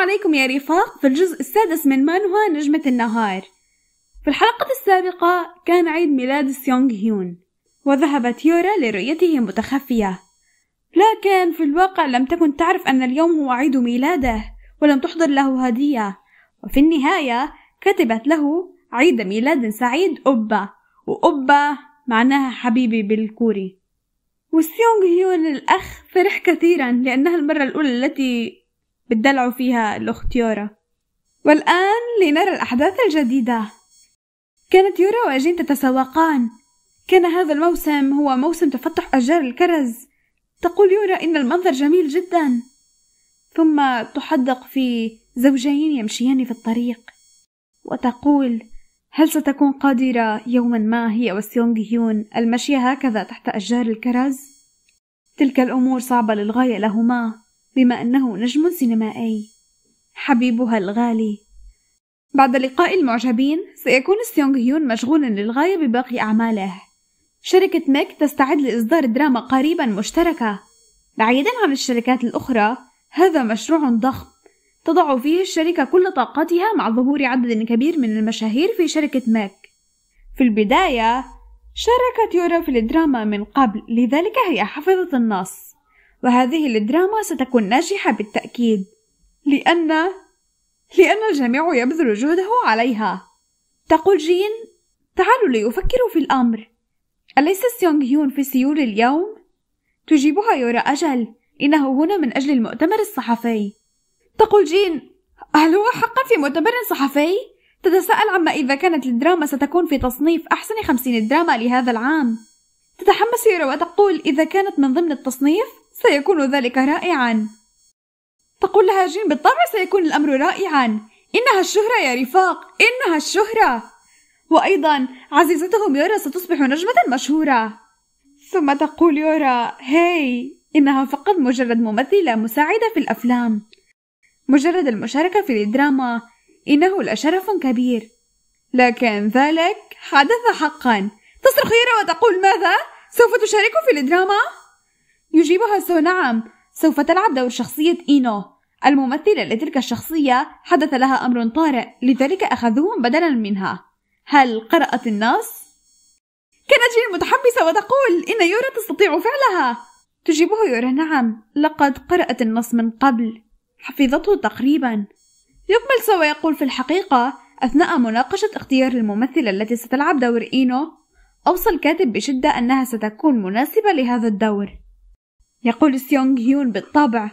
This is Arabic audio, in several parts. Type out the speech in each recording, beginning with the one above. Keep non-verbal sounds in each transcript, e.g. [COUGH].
عليكم يا رفاق في الجزء السادس من مانوها نجمة النهار في الحلقة السابقة كان عيد ميلاد سيونغ هيون وذهبت يورا لرؤيته متخفية لكن في الواقع لم تكن تعرف أن اليوم هو عيد ميلاده ولم تحضر له هدية وفي النهاية كتبت له عيد ميلاد سعيد أبا وأبا معناها حبيبي بالكوري وسيونغ هيون الأخ فرح كثيرا لأنها المرة الأولى التي بتدلعوا فيها الأخت يورا والآن لنرى الأحداث الجديدة كانت يورا وجين تتسوقان كان هذا الموسم هو موسم تفتح أشجار الكرز تقول يورا إن المنظر جميل جدا ثم تحدق في زوجين يمشيان في الطريق وتقول هل ستكون قادرة يوما ما هي وسيونغ هيون المشي هكذا تحت أشجار الكرز؟ تلك الأمور صعبة للغاية لهما بما أنه نجم سينمائي حبيبها الغالي بعد لقاء المعجبين سيكون سيونغ هيون مشغولا للغاية بباقي أعماله شركة ميك تستعد لإصدار دراما قريبا مشتركة بعيدا عن الشركات الأخرى هذا مشروع ضخم تضع فيه الشركة كل طاقتها مع ظهور عدد كبير من المشاهير في شركة ماك في البداية شاركت يورا في الدراما من قبل لذلك هي حفظت النص وهذه الدراما ستكون ناجحة بالتأكيد لأن لأن الجميع يبذل جهده عليها تقول جين تعالوا ليفكروا في الأمر أليس سيونغ هيون في سيول اليوم؟ تجيبها يورا أجل إنه هنا من أجل المؤتمر الصحفي تقول جين هل هو حقا في مؤتمر صحفي؟ تتساءل عما إذا كانت الدراما ستكون في تصنيف أحسن خمسين دراما لهذا العام تتحمس يورا وتقول إذا كانت من ضمن التصنيف سيكون ذلك رائعا تقول لها جين بالطبع سيكون الأمر رائعا إنها الشهرة يا رفاق إنها الشهرة وأيضا عزيزتهم يورا ستصبح نجمة مشهورة ثم تقول يورا هاي إنها فقط مجرد ممثلة مساعدة في الأفلام مجرد المشاركة في الدراما إنه لشرف كبير لكن ذلك حدث حقا تصرخ يورا وتقول ماذا؟ سوف تشارك في الدراما؟ يجيبها سو نعم سوف تلعب دور شخصية إينو الممثلة لتلك الشخصية حدث لها أمر طارئ لذلك أخذوهم بدلا منها هل قرأت النص؟ كانت جين متحمسة وتقول إن يورا تستطيع فعلها تجيبه يورا نعم لقد قرأت النص من قبل حفظته تقريبا يكمل سو يقول في الحقيقة أثناء مناقشة اختيار الممثلة التي ستلعب دور إينو أوصى الكاتب بشدة أنها ستكون مناسبة لهذا الدور يقول سيونغ هيون بالطبع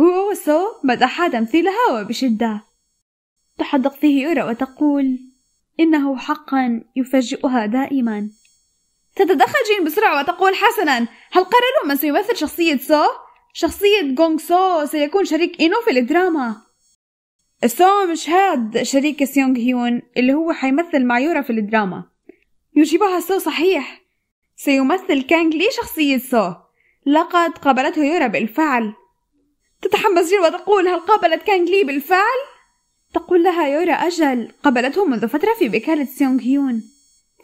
هو سو مدح تمثيلها وبشدة تحدق فيه يورا وتقول إنه حقا يفاجئها دائما تتدخل جين بسرعة وتقول حسنا هل قرروا من سيمثل شخصية سو؟ شخصية جونغ سو سيكون شريك إينو في الدراما سو مش هاد شريك سيونغ هيون اللي هو حيمثل مع يورا في الدراما يجيبها سو صحيح سيمثل كانغ لي شخصية سو لقد قابلته يورا بالفعل تتحمسين وتقول هل قابلت كانغ لي بالفعل؟ تقول لها يورا أجل قابلته منذ فترة في بكالة سيونغ هيون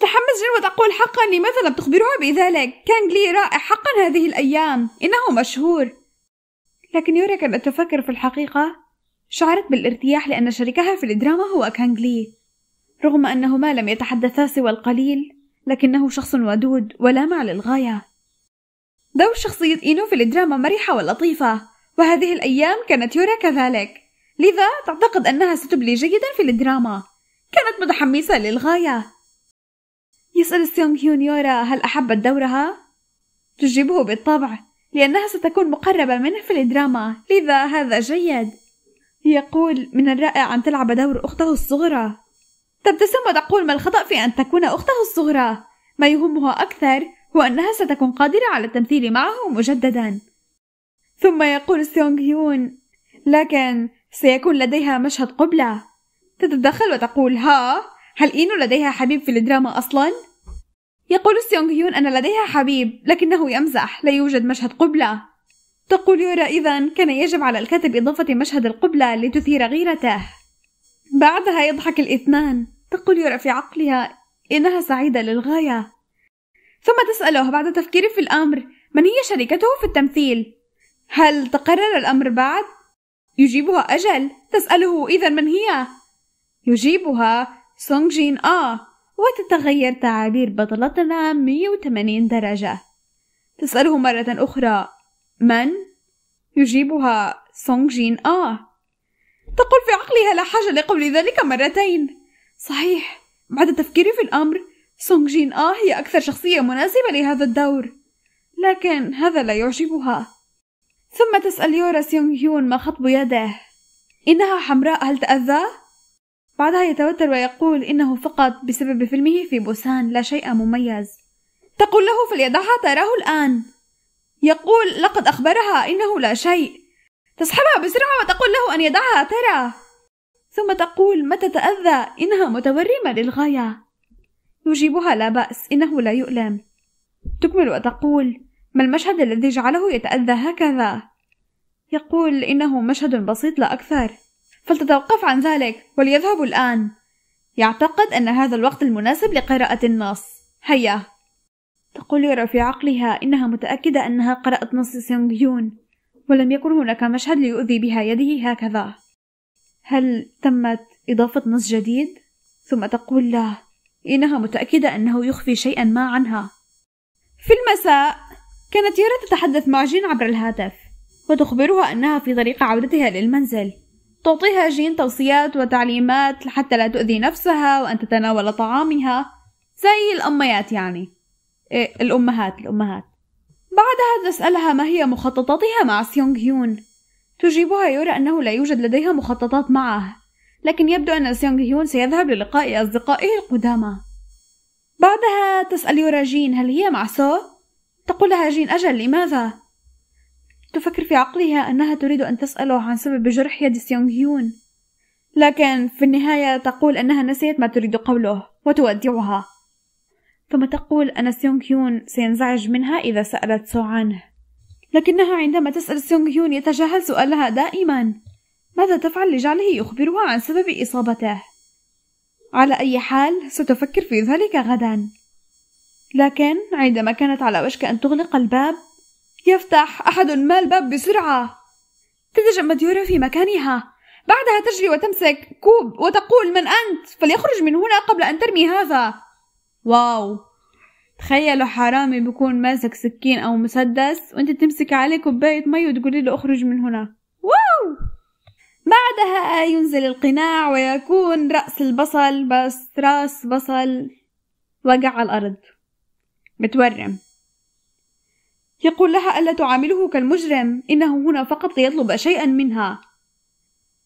تتحمس جين وتقول حقا لماذا لم تخبروها بذلك؟ كانغ لي رائع حقا هذه الأيام إنه مشهور لكن يورا كانت تفكر في الحقيقة شعرت بالارتياح لأن شريكها في الدراما هو كانغ لي رغم أنهما لم يتحدثا سوى القليل لكنه شخص ودود ولامع للغاية دور شخصية إينو في الدراما مرحة ولطيفة وهذه الأيام كانت يورا كذلك لذا تعتقد أنها ستبلي جيدا في الدراما كانت متحمسة للغاية يسأل سيونغ هيون يورا هل أحبت دورها؟ تجيبه بالطبع لأنها ستكون مقربة منه في الدراما لذا هذا جيد يقول من الرائع أن تلعب دور أخته الصغرى تبتسم وتقول ما الخطأ في أن تكون أخته الصغرى ما يهمها أكثر وأنها ستكون قادرة على التمثيل معه مجددا ثم يقول سيونغ هيون لكن سيكون لديها مشهد قبلة تتدخل وتقول ها هل إينو لديها حبيب في الدراما أصلا؟ يقول سيونغ هيون أن لديها حبيب لكنه يمزح لا يوجد مشهد قبلة تقول يورا إذا كان يجب على الكاتب إضافة مشهد القبلة لتثير غيرته بعدها يضحك الاثنان تقول يورا في عقلها إنها سعيدة للغاية ثم تسأله بعد تفكير في الأمر من هي شريكته في التمثيل هل تقرر الأمر بعد؟ يجيبها أجل تسأله إذا من هي؟ يجيبها سونغ جين آه وتتغير تعابير بطلتنا 180 درجة تسأله مرة أخرى من؟ يجيبها سونغ جين آه تقول في عقلها لا حاجة لقول ذلك مرتين صحيح بعد تفكيري في الأمر سونغ جين آه هي أكثر شخصية مناسبة لهذا الدور لكن هذا لا يعجبها ثم تسأل يورا سيونغ هيون ما خطب يده إنها حمراء هل تأذى؟ بعدها يتوتر ويقول إنه فقط بسبب فيلمه في بوسان لا شيء مميز تقول له فليدعها تراه الآن يقول لقد أخبرها إنه لا شيء تسحبها بسرعة وتقول له أن يدعها ترى ثم تقول متى تأذى إنها متورمة للغاية نجيبها لا بأس إنه لا يؤلم تكمل وتقول ما المشهد الذي جعله يتأذى هكذا؟ يقول إنه مشهد بسيط لا أكثر فلتتوقف عن ذلك وليذهب الآن يعتقد أن هذا الوقت المناسب لقراءة النص هيا تقول يرى في عقلها إنها متأكدة أنها قرأت نص سينغيون يون ولم يكن هناك مشهد ليؤذي بها يده هكذا هل تمت إضافة نص جديد؟ ثم تقول له إنها متأكدة أنه يخفي شيئا ما عنها في المساء كانت يارا تتحدث مع جين عبر الهاتف وتخبرها أنها في طريق عودتها للمنزل تعطيها جين توصيات وتعليمات حتى لا تؤذي نفسها وأن تتناول طعامها زي الأميات يعني إيه الأمهات الأمهات بعدها تسألها ما هي مخططاتها مع سيونغ هيون تجيبها يورا أنه لا يوجد لديها مخططات معه لكن يبدو أن سيونغ هيون سيذهب للقاء أصدقائه القدامى بعدها تسأل يورا جين هل هي مع سو؟ تقول لها جين أجل لماذا؟ تفكر في عقلها أنها تريد أن تسأله عن سبب جرح يد سيونغ هيون لكن في النهاية تقول أنها نسيت ما تريد قوله وتودعها ثم تقول أن سيونغ هيون سينزعج منها إذا سألت سو عنه لكنها عندما تسأل سيونغ هيون يتجاهل سؤالها دائما ماذا تفعل لجعله يخبرها عن سبب إصابته؟ على أي حال ستفكر في ذلك غدا لكن عندما كانت على وشك أن تغلق الباب يفتح أحد ما الباب بسرعة تتجمد مديورة في مكانها بعدها تجري وتمسك كوب وتقول من أنت فليخرج من هنا قبل أن ترمي هذا واو تخيلوا حرامي بكون ماسك سكين أو مسدس وأنت تمسك عليه كوباية مي وتقولي له اخرج من هنا واو بعدها ينزل القناع ويكون رأس البصل بس راس بصل وقع على الأرض متورم يقول لها ألا تعامله كالمجرم إنه هنا فقط ليطلب شيئا منها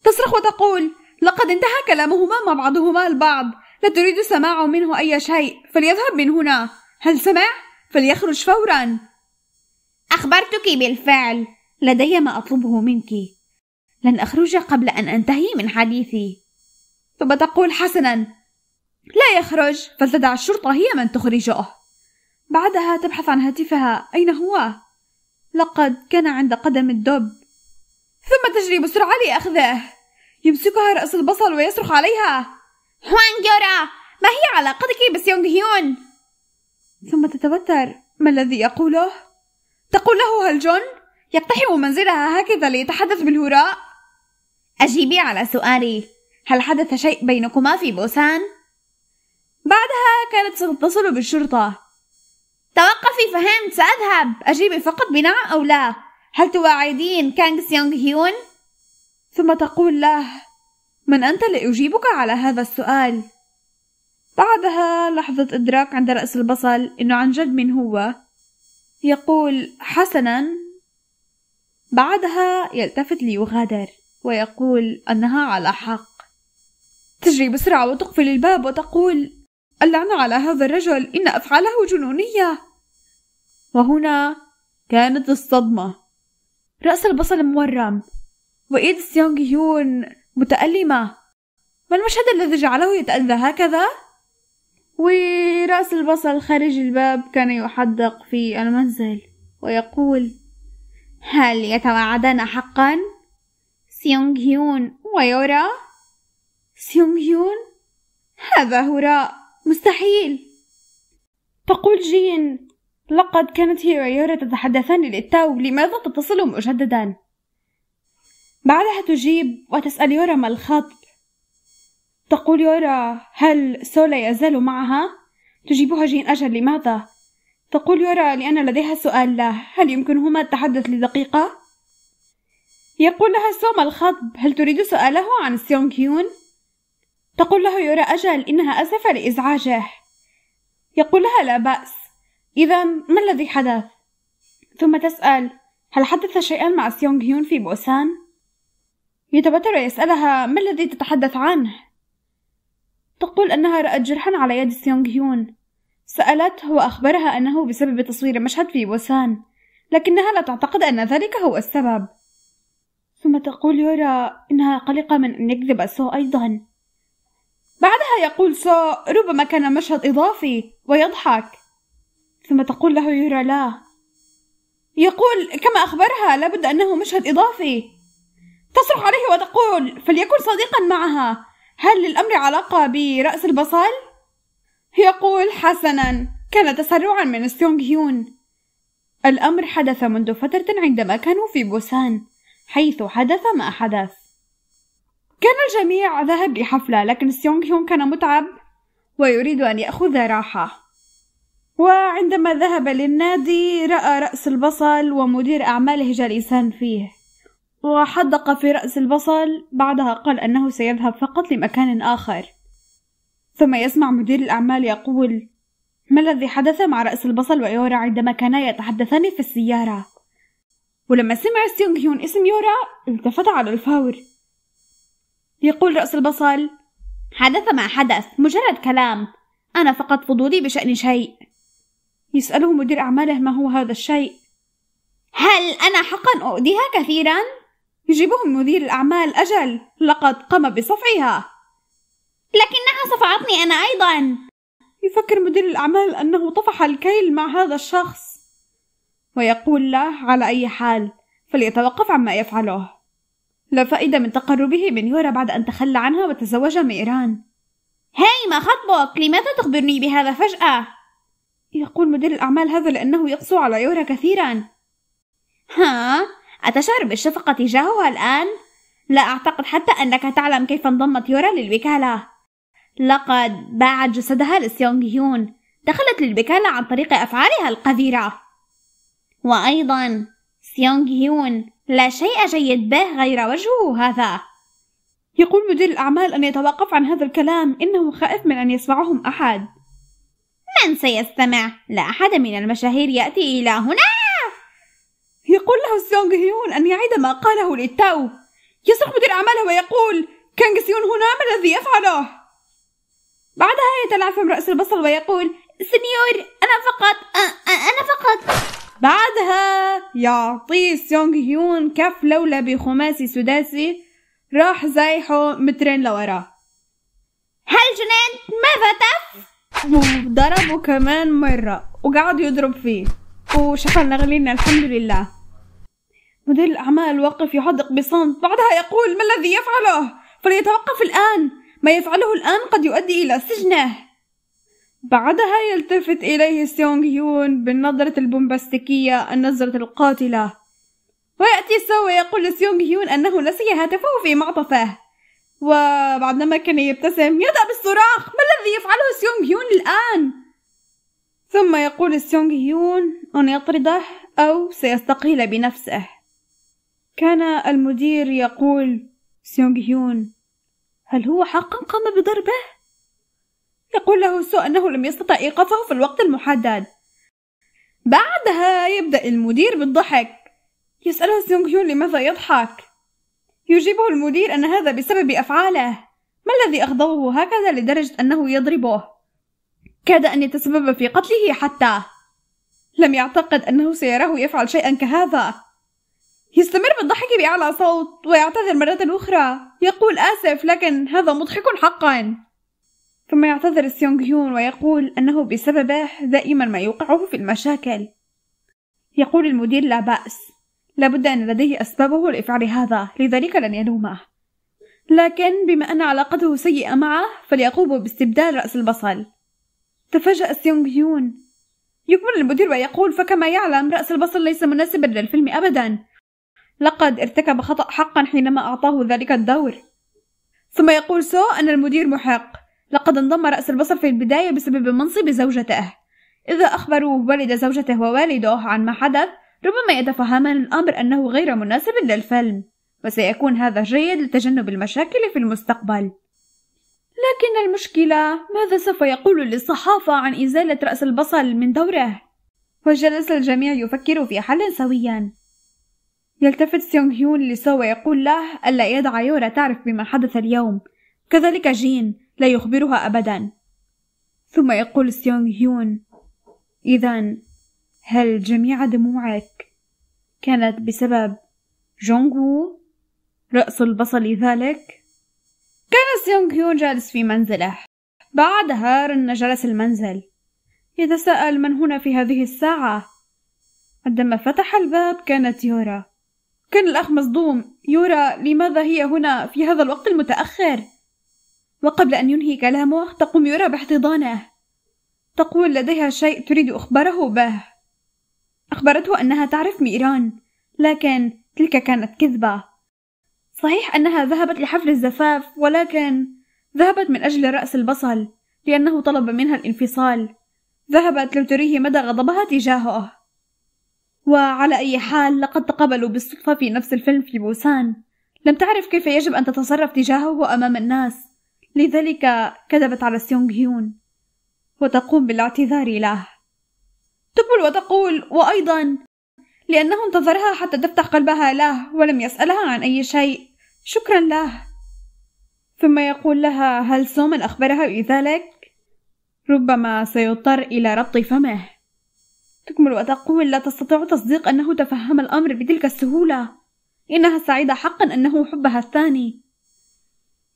تصرخ وتقول لقد انتهى كلامهما مع بعضهما البعض لا تريد سماع منه أي شيء فليذهب من هنا هل سمع؟ فليخرج فورا أخبرتك بالفعل لدي ما أطلبه منك لن أخرج قبل أن أنتهي من حديثي ثم تقول حسنا لا يخرج فلتدع الشرطة هي من تخرجه بعدها تبحث عن هاتفها أين هو؟ لقد كان عند قدم الدب ثم تجري بسرعة لأخذه يمسكها رأس البصل ويصرخ عليها هوان جورا ما هي علاقتك بسيونغ هيون؟ ثم تتوتر ما الذي يقوله؟ تقول له هل جون؟ يقتحم منزلها هكذا ليتحدث بالهراء؟ أجيبي على سؤالي هل حدث شيء بينكما في بوسان؟ بعدها كانت ستتصل بالشرطة توقفي فهمت سأذهب أجيبي فقط بنعم أو لا هل تواعدين كانغ سيونغ هيون؟ ثم تقول له من أنت لأجيبك على هذا السؤال؟ بعدها لحظة إدراك عند رأس البصل إنه عن جد من هو يقول حسنا بعدها يلتفت ليغادر ويقول أنها على حق تجري بسرعة وتقفل الباب وتقول اللعنة على هذا الرجل إن أفعاله جنونية وهنا كانت الصدمة رأس البصل مورم وإيد سيونغ هيون متألمة ما المشهد الذي جعله يتأذى هكذا؟ ورأس البصل خارج الباب كان يحدق في المنزل ويقول هل يتوعدنا حقا؟ سيونغ هيون ويورا سيونغ هيون هذا هراء مستحيل تقول جين لقد كانت هي ويورا تتحدثان للتو لماذا تتصل مجددا بعدها تجيب وتسأل يورا ما الخطب تقول يورا هل سولا يزال معها تجيبها جين أجل لماذا تقول يورا لأن لديها سؤال له هل يمكنهما التحدث لدقيقة يقول لها سوما الخطب هل تريد سؤاله عن سيونغ كيون؟ تقول له يرى أجل إنها أسفة لإزعاجه يقول لها لا بأس إذا ما الذي حدث؟ ثم تسأل هل حدث شيئا مع سيونغ كيون في بوسان؟ يتبتر يسألها ما الذي تتحدث عنه؟ تقول أنها رأت جرحا على يد سيونغ هيون سألته وأخبرها أنه بسبب تصوير مشهد في بوسان لكنها لا تعتقد أن ذلك هو السبب ثم تقول يورا إنها قلقة من أن يكذب سو أيضا بعدها يقول سو ربما كان مشهد إضافي ويضحك ثم تقول له يورا لا يقول كما أخبرها لابد أنه مشهد إضافي تصرخ عليه وتقول فليكن صديقا معها هل للأمر علاقة برأس البصل؟ يقول حسنا كان تسرعا من سيونغ هيون الأمر حدث منذ فترة عندما كانوا في بوسان حيث حدث ما حدث كان الجميع ذهب لحفلة لكن سيونغ هيون كان متعب ويريد أن يأخذ راحة وعندما ذهب للنادي رأى رأس البصل ومدير أعماله جالسان فيه وحدق في رأس البصل بعدها قال أنه سيذهب فقط لمكان آخر ثم يسمع مدير الأعمال يقول ما الذي حدث مع رأس البصل ويورا عندما كانا يتحدثان في السيارة؟ ولما سمع سيونغ هيون اسم يورا التفت على الفور يقول رأس البصل حدث ما حدث مجرد كلام أنا فقط فضولي بشأن شيء يسأله مدير أعماله ما هو هذا الشيء هل أنا حقا أؤذيها كثيرا؟ يجيبهم مدير الأعمال أجل لقد قام بصفعها لكنها صفعتني أنا أيضا يفكر مدير الأعمال أنه طفح الكيل مع هذا الشخص ويقول له على أي حال فليتوقف عما يفعله لا فائدة من تقربه من يورا بعد أن تخلى عنها وتزوج ميران هاي ما خطبك لماذا تخبرني بهذا فجأة؟ يقول مدير الأعمال هذا لأنه يقسو على يورا كثيرا ها؟ أتشعر بالشفقة تجاهها الآن؟ لا أعتقد حتى أنك تعلم كيف انضمت يورا للوكالة لقد باعت جسدها لسيونغ هيون دخلت للوكالة عن طريق أفعالها القذرة وأيضا سيونغ هيون لا شيء جيد به غير وجهه هذا يقول مدير الأعمال أن يتوقف عن هذا الكلام إنه خائف من أن يسمعهم أحد من سيستمع؟ لا أحد من المشاهير يأتي إلى هنا يقول له سيونغ هيون أن يعيد ما قاله للتو يصرخ مدير أعماله ويقول كانغ سيون هنا ما الذي يفعله؟ بعدها يتلعثم رأس البصل ويقول سنيور أنا فقط أنا فقط بعدها يعطيه سيونغ هيون كف لولا بخماسي سداسي راح زايحه مترين لورا هل جنان ماذا فتف؟ وضربه كمان مرة وقعد يضرب فيه وشحن نغلينا الحمد لله مدير الأعمال واقف يحدق بصمت بعدها يقول ما الذي يفعله فليتوقف الآن ما يفعله الآن قد يؤدي إلى سجنه بعدها يلتفت إليه سيونغ يون بالنظرة البومباستيكية النظرة القاتلة ويأتي سو ويقول لسيونغ يون أنه نسي هاتفه في معطفه وبعدما كان يبتسم يبدأ بالصراخ ما الذي يفعله سيونغ يون الآن؟ ثم يقول سيونغ يون أن يطرده أو سيستقيل بنفسه كان المدير يقول سيونغ يون هل هو حقا قام بضربه؟ يقول له سو أنه لم يستطع إيقافه في الوقت المحدد بعدها يبدأ المدير بالضحك يسأله سيونغ هيون لماذا يضحك يجيبه المدير أن هذا بسبب أفعاله ما الذي أغضبه هكذا لدرجة أنه يضربه كاد أن يتسبب في قتله حتى لم يعتقد أنه سيراه يفعل شيئا كهذا يستمر بالضحك بأعلى صوت ويعتذر مرة أخرى يقول آسف لكن هذا مضحك حقا ثم يعتذر سيونغ يون ويقول أنه بسببه دائما ما يوقعه في المشاكل يقول المدير لا بأس لابد أن لديه أسبابه لإفعال هذا لذلك لن يلومه لكن بما أن علاقته سيئة معه فليقوم باستبدال رأس البصل تفاجأ سيونغ يون يكمل المدير ويقول فكما يعلم رأس البصل ليس مناسبا للفيلم أبدا لقد ارتكب خطأ حقا حينما أعطاه ذلك الدور ثم يقول سو أن المدير محق لقد انضم رأس البصر في البداية بسبب منصب زوجته إذا أخبروا والد زوجته ووالده عن ما حدث ربما يتفهمان الأمر أنه غير مناسب للفيلم وسيكون هذا جيد لتجنب المشاكل في المستقبل لكن المشكلة ماذا سوف يقول للصحافة عن إزالة رأس البصل من دوره؟ وجلس الجميع يفكر في حل سويا يلتفت سيونغ هيون لسو ويقول له ألا يدعى يورا تعرف بما حدث اليوم كذلك جين لا يخبرها أبدا ثم يقول سيونغ هيون إذا هل جميع دموعك كانت بسبب جونغو رأس البصل ذلك؟ كان سيونغ هيون جالس في منزله بعدها رن جرس المنزل يتساءل من هنا في هذه الساعة عندما فتح الباب كانت يورا كان الأخ مصدوم يورا لماذا هي هنا في هذا الوقت المتأخر؟ وقبل أن ينهي كلامه تقوم يرى باحتضانه تقول لديها شيء تريد أخباره به أخبرته أنها تعرف ميران لكن تلك كانت كذبة صحيح أنها ذهبت لحفل الزفاف ولكن ذهبت من أجل رأس البصل لأنه طلب منها الانفصال ذهبت لتريه مدى غضبها تجاهه وعلى أي حال لقد تقابلوا بالصدفة في نفس الفيلم في بوسان لم تعرف كيف يجب أن تتصرف تجاهه أمام الناس لذلك كذبت على سيونغ هيون وتقوم بالاعتذار له تقبل وتقول وأيضا لأنه انتظرها حتى تفتح قلبها له ولم يسألها عن أي شيء شكرا له ثم يقول لها هل سومن أخبرها بذلك؟ ربما سيضطر إلى ربط فمه تكمل وتقول لا تستطيع تصديق أنه تفهم الأمر بتلك السهولة إنها سعيدة حقا أنه حبها الثاني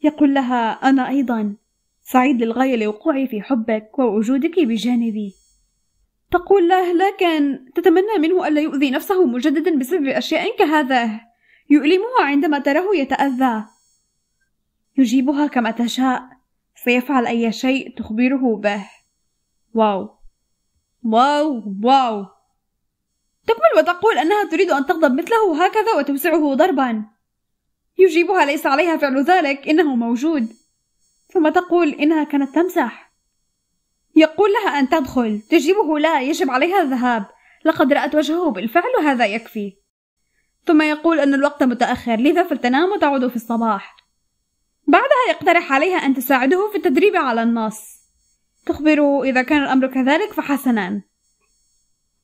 يقول لها أنا أيضا سعيد للغاية لوقوعي في حبك ووجودك بجانبي تقول له لكن تتمنى منه ألا يؤذي نفسه مجددا بسبب أشياء كهذا يؤلمها عندما تراه يتأذى يجيبها كما تشاء سيفعل أي شيء تخبره به واو واو واو تكمل وتقول أنها تريد أن تغضب مثله هكذا وتوسعه ضربا يجيبها ليس عليها فعل ذلك إنه موجود ثم تقول إنها كانت تمزح يقول لها أن تدخل تجيبه لا يجب عليها الذهاب لقد رأت وجهه بالفعل وهذا يكفي ثم يقول أن الوقت متأخر لذا فلتنام وتعود في الصباح بعدها يقترح عليها أن تساعده في التدريب على النص تخبره إذا كان الأمر كذلك فحسنا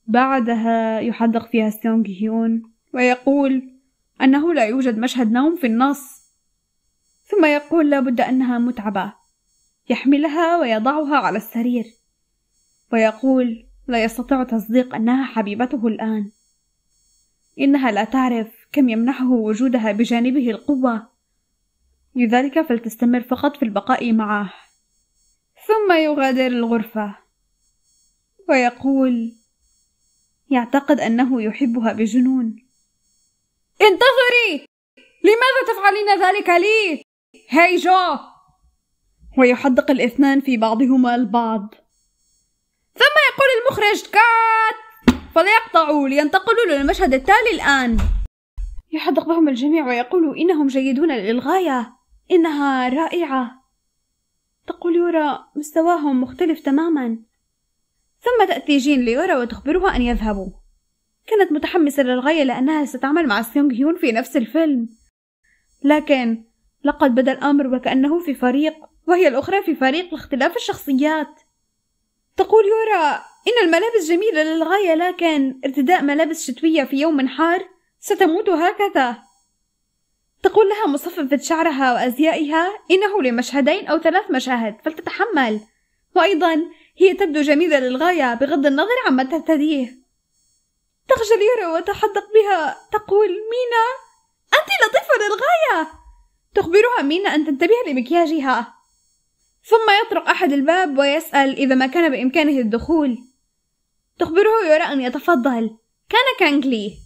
بعدها يحدق فيها سيونغ هيون ويقول أنه لا يوجد مشهد نوم في النص ثم يقول لابد أنها متعبة يحملها ويضعها على السرير ويقول لا يستطيع تصديق أنها حبيبته الآن إنها لا تعرف كم يمنحه وجودها بجانبه القوة لذلك فلتستمر فقط في البقاء معه ثم يغادر الغرفة ويقول يعتقد أنه يحبها بجنون انتظري لماذا تفعلين ذلك لي هاي جو ويحدق الاثنان في بعضهما البعض ثم يقول المخرج كات فليقطعوا لينتقلوا للمشهد التالي الآن يحدق بهم الجميع ويقول إنهم جيدون للغاية إنها رائعة تقول يورا مستواهم مختلف تماما ثم تأتي جين ليورا وتخبرها أن يذهبوا كانت متحمسة للغاية لأنها ستعمل مع سيونغ هيون في نفس الفيلم لكن لقد بدا الأمر وكأنه في فريق وهي الأخرى في فريق لاختلاف الشخصيات تقول يورا إن الملابس جميلة للغاية لكن ارتداء ملابس شتوية في يوم حار ستموت هكذا تقول لها مصففة شعرها وأزيائها إنه لمشهدين أو ثلاث مشاهد فلتتحمل وأيضا هي تبدو جميلة للغاية بغض النظر عما تهتديه تخشى اليورو وتحدق بها تقول مينا أنت لطيفة للغاية تخبرها مينا أن تنتبه لمكياجها ثم يطرق أحد الباب ويسأل إذا ما كان بإمكانه الدخول تخبره يورا أن يتفضل كان كانجلي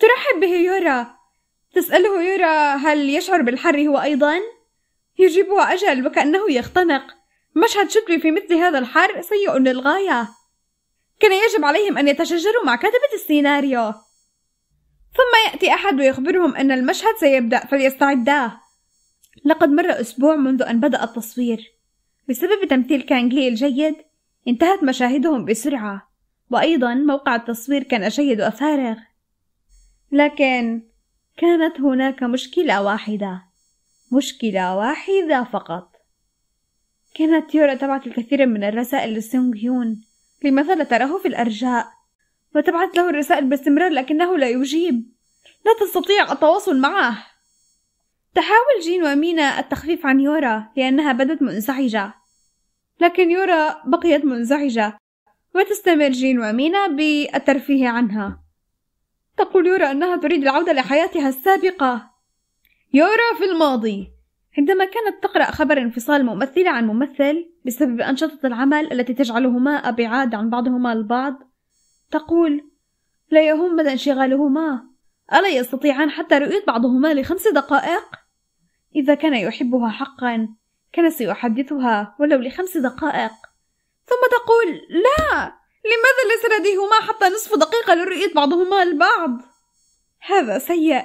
ترحب به يورا تسأله يورا هل يشعر بالحر هو أيضا؟ يجيبها أجل وكأنه يختنق مشهد شتوي في مثل هذا الحر سيء للغاية كان يجب عليهم أن يتشاجروا مع كاتبة السيناريو ثم يأتي أحد ويخبرهم أن المشهد سيبدأ فليستعدا لقد مر أسبوع منذ أن بدأ التصوير بسبب تمثيل كانغلي الجيد انتهت مشاهدهم بسرعة وأيضا موقع التصوير كان جيد وفارغ لكن كانت هناك مشكلة واحدة مشكلة واحدة فقط كانت يورا تبعث الكثير من الرسائل لسونغ يون لماذا لا تراه في الأرجاء؟ وتبعث له الرسائل باستمرار لكنه لا يجيب لا تستطيع التواصل معه تحاول جين ومينا التخفيف عن يورا لأنها بدت منزعجة لكن يورا بقيت منزعجة وتستمر جين ومينا بالترفيه عنها تقول يورا أنها تريد العودة لحياتها السابقة يورا في الماضي عندما كانت تقرأ خبر انفصال ممثلة عن ممثل بسبب أنشطة العمل التي تجعلهما أبعاد عن بعضهما البعض تقول لا يهم مدى انشغالهما ألا يستطيعان حتى رؤية بعضهما لخمس دقائق؟ إذا كان يحبها حقا كان سيحدثها ولو لخمس دقائق ثم تقول لا لماذا ليس لديهما حتى نصف دقيقة لرؤية بعضهما البعض؟ هذا سيء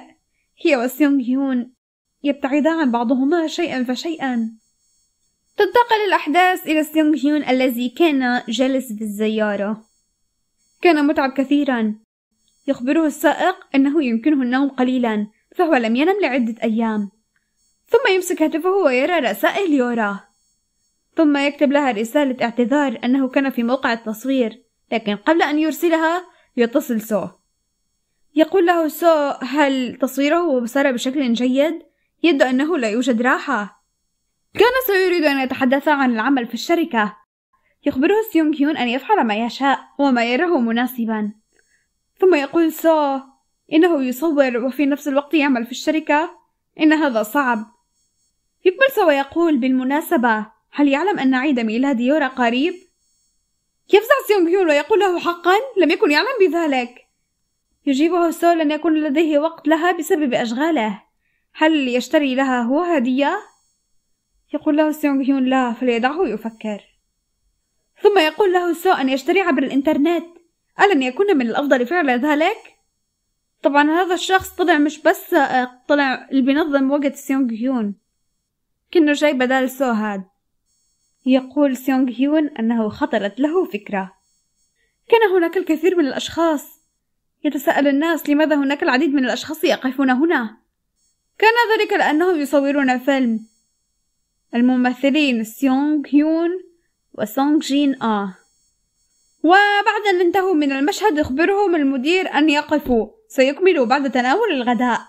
هي وسيونغ هيون يبتعدا عن بعضهما شيئا فشيئا تنتقل الأحداث إلى سيونغ هيون الذي كان جالس بالزيارة كان متعب كثيرا يخبره السائق أنه يمكنه النوم قليلا فهو لم ينم لعدة أيام ثم يمسك هاتفه ويرى رسائل يورا ثم يكتب لها رسالة اعتذار أنه كان في موقع التصوير لكن قبل أن يرسلها يتصل سو يقول له سو هل تصويره صار بشكل جيد؟ يبدو أنه لا يوجد راحة كان سيريد أن يتحدث عن العمل في الشركة يخبره سيونغ هيون أن يفعل ما يشاء وما يراه مناسبا ثم يقول سو إنه يصور وفي نفس الوقت يعمل في الشركة إن هذا صعب يكمل سو ويقول بالمناسبة هل يعلم أن عيد ميلاد يورا قريب؟ يفزع سيونغ هيون ويقول له حقا لم يكن يعلم بذلك يجيبه سو لن يكون لديه وقت لها بسبب أشغاله هل يشتري لها هو هدية؟ يقول له سيونغ هيون لا فليدعه يفكر ثم يقول له سو أن يشتري عبر الإنترنت ألن يكون من الأفضل فعل ذلك؟ طبعا هذا الشخص طلع مش بس آه، طلع اللي بينظم وقت سيونغ هيون كأنه جاي بدال سو هاد يقول سيونغ هيون أنه خطرت له فكرة كان هناك الكثير من الأشخاص يتساءل الناس لماذا هناك العديد من الأشخاص يقفون هنا كان ذلك لأنهم يصورون فيلم الممثلين سيونغ هيون وسونغ جين آه وبعد أن انتهوا من المشهد يخبرهم المدير أن يقفوا سيكملوا بعد تناول الغداء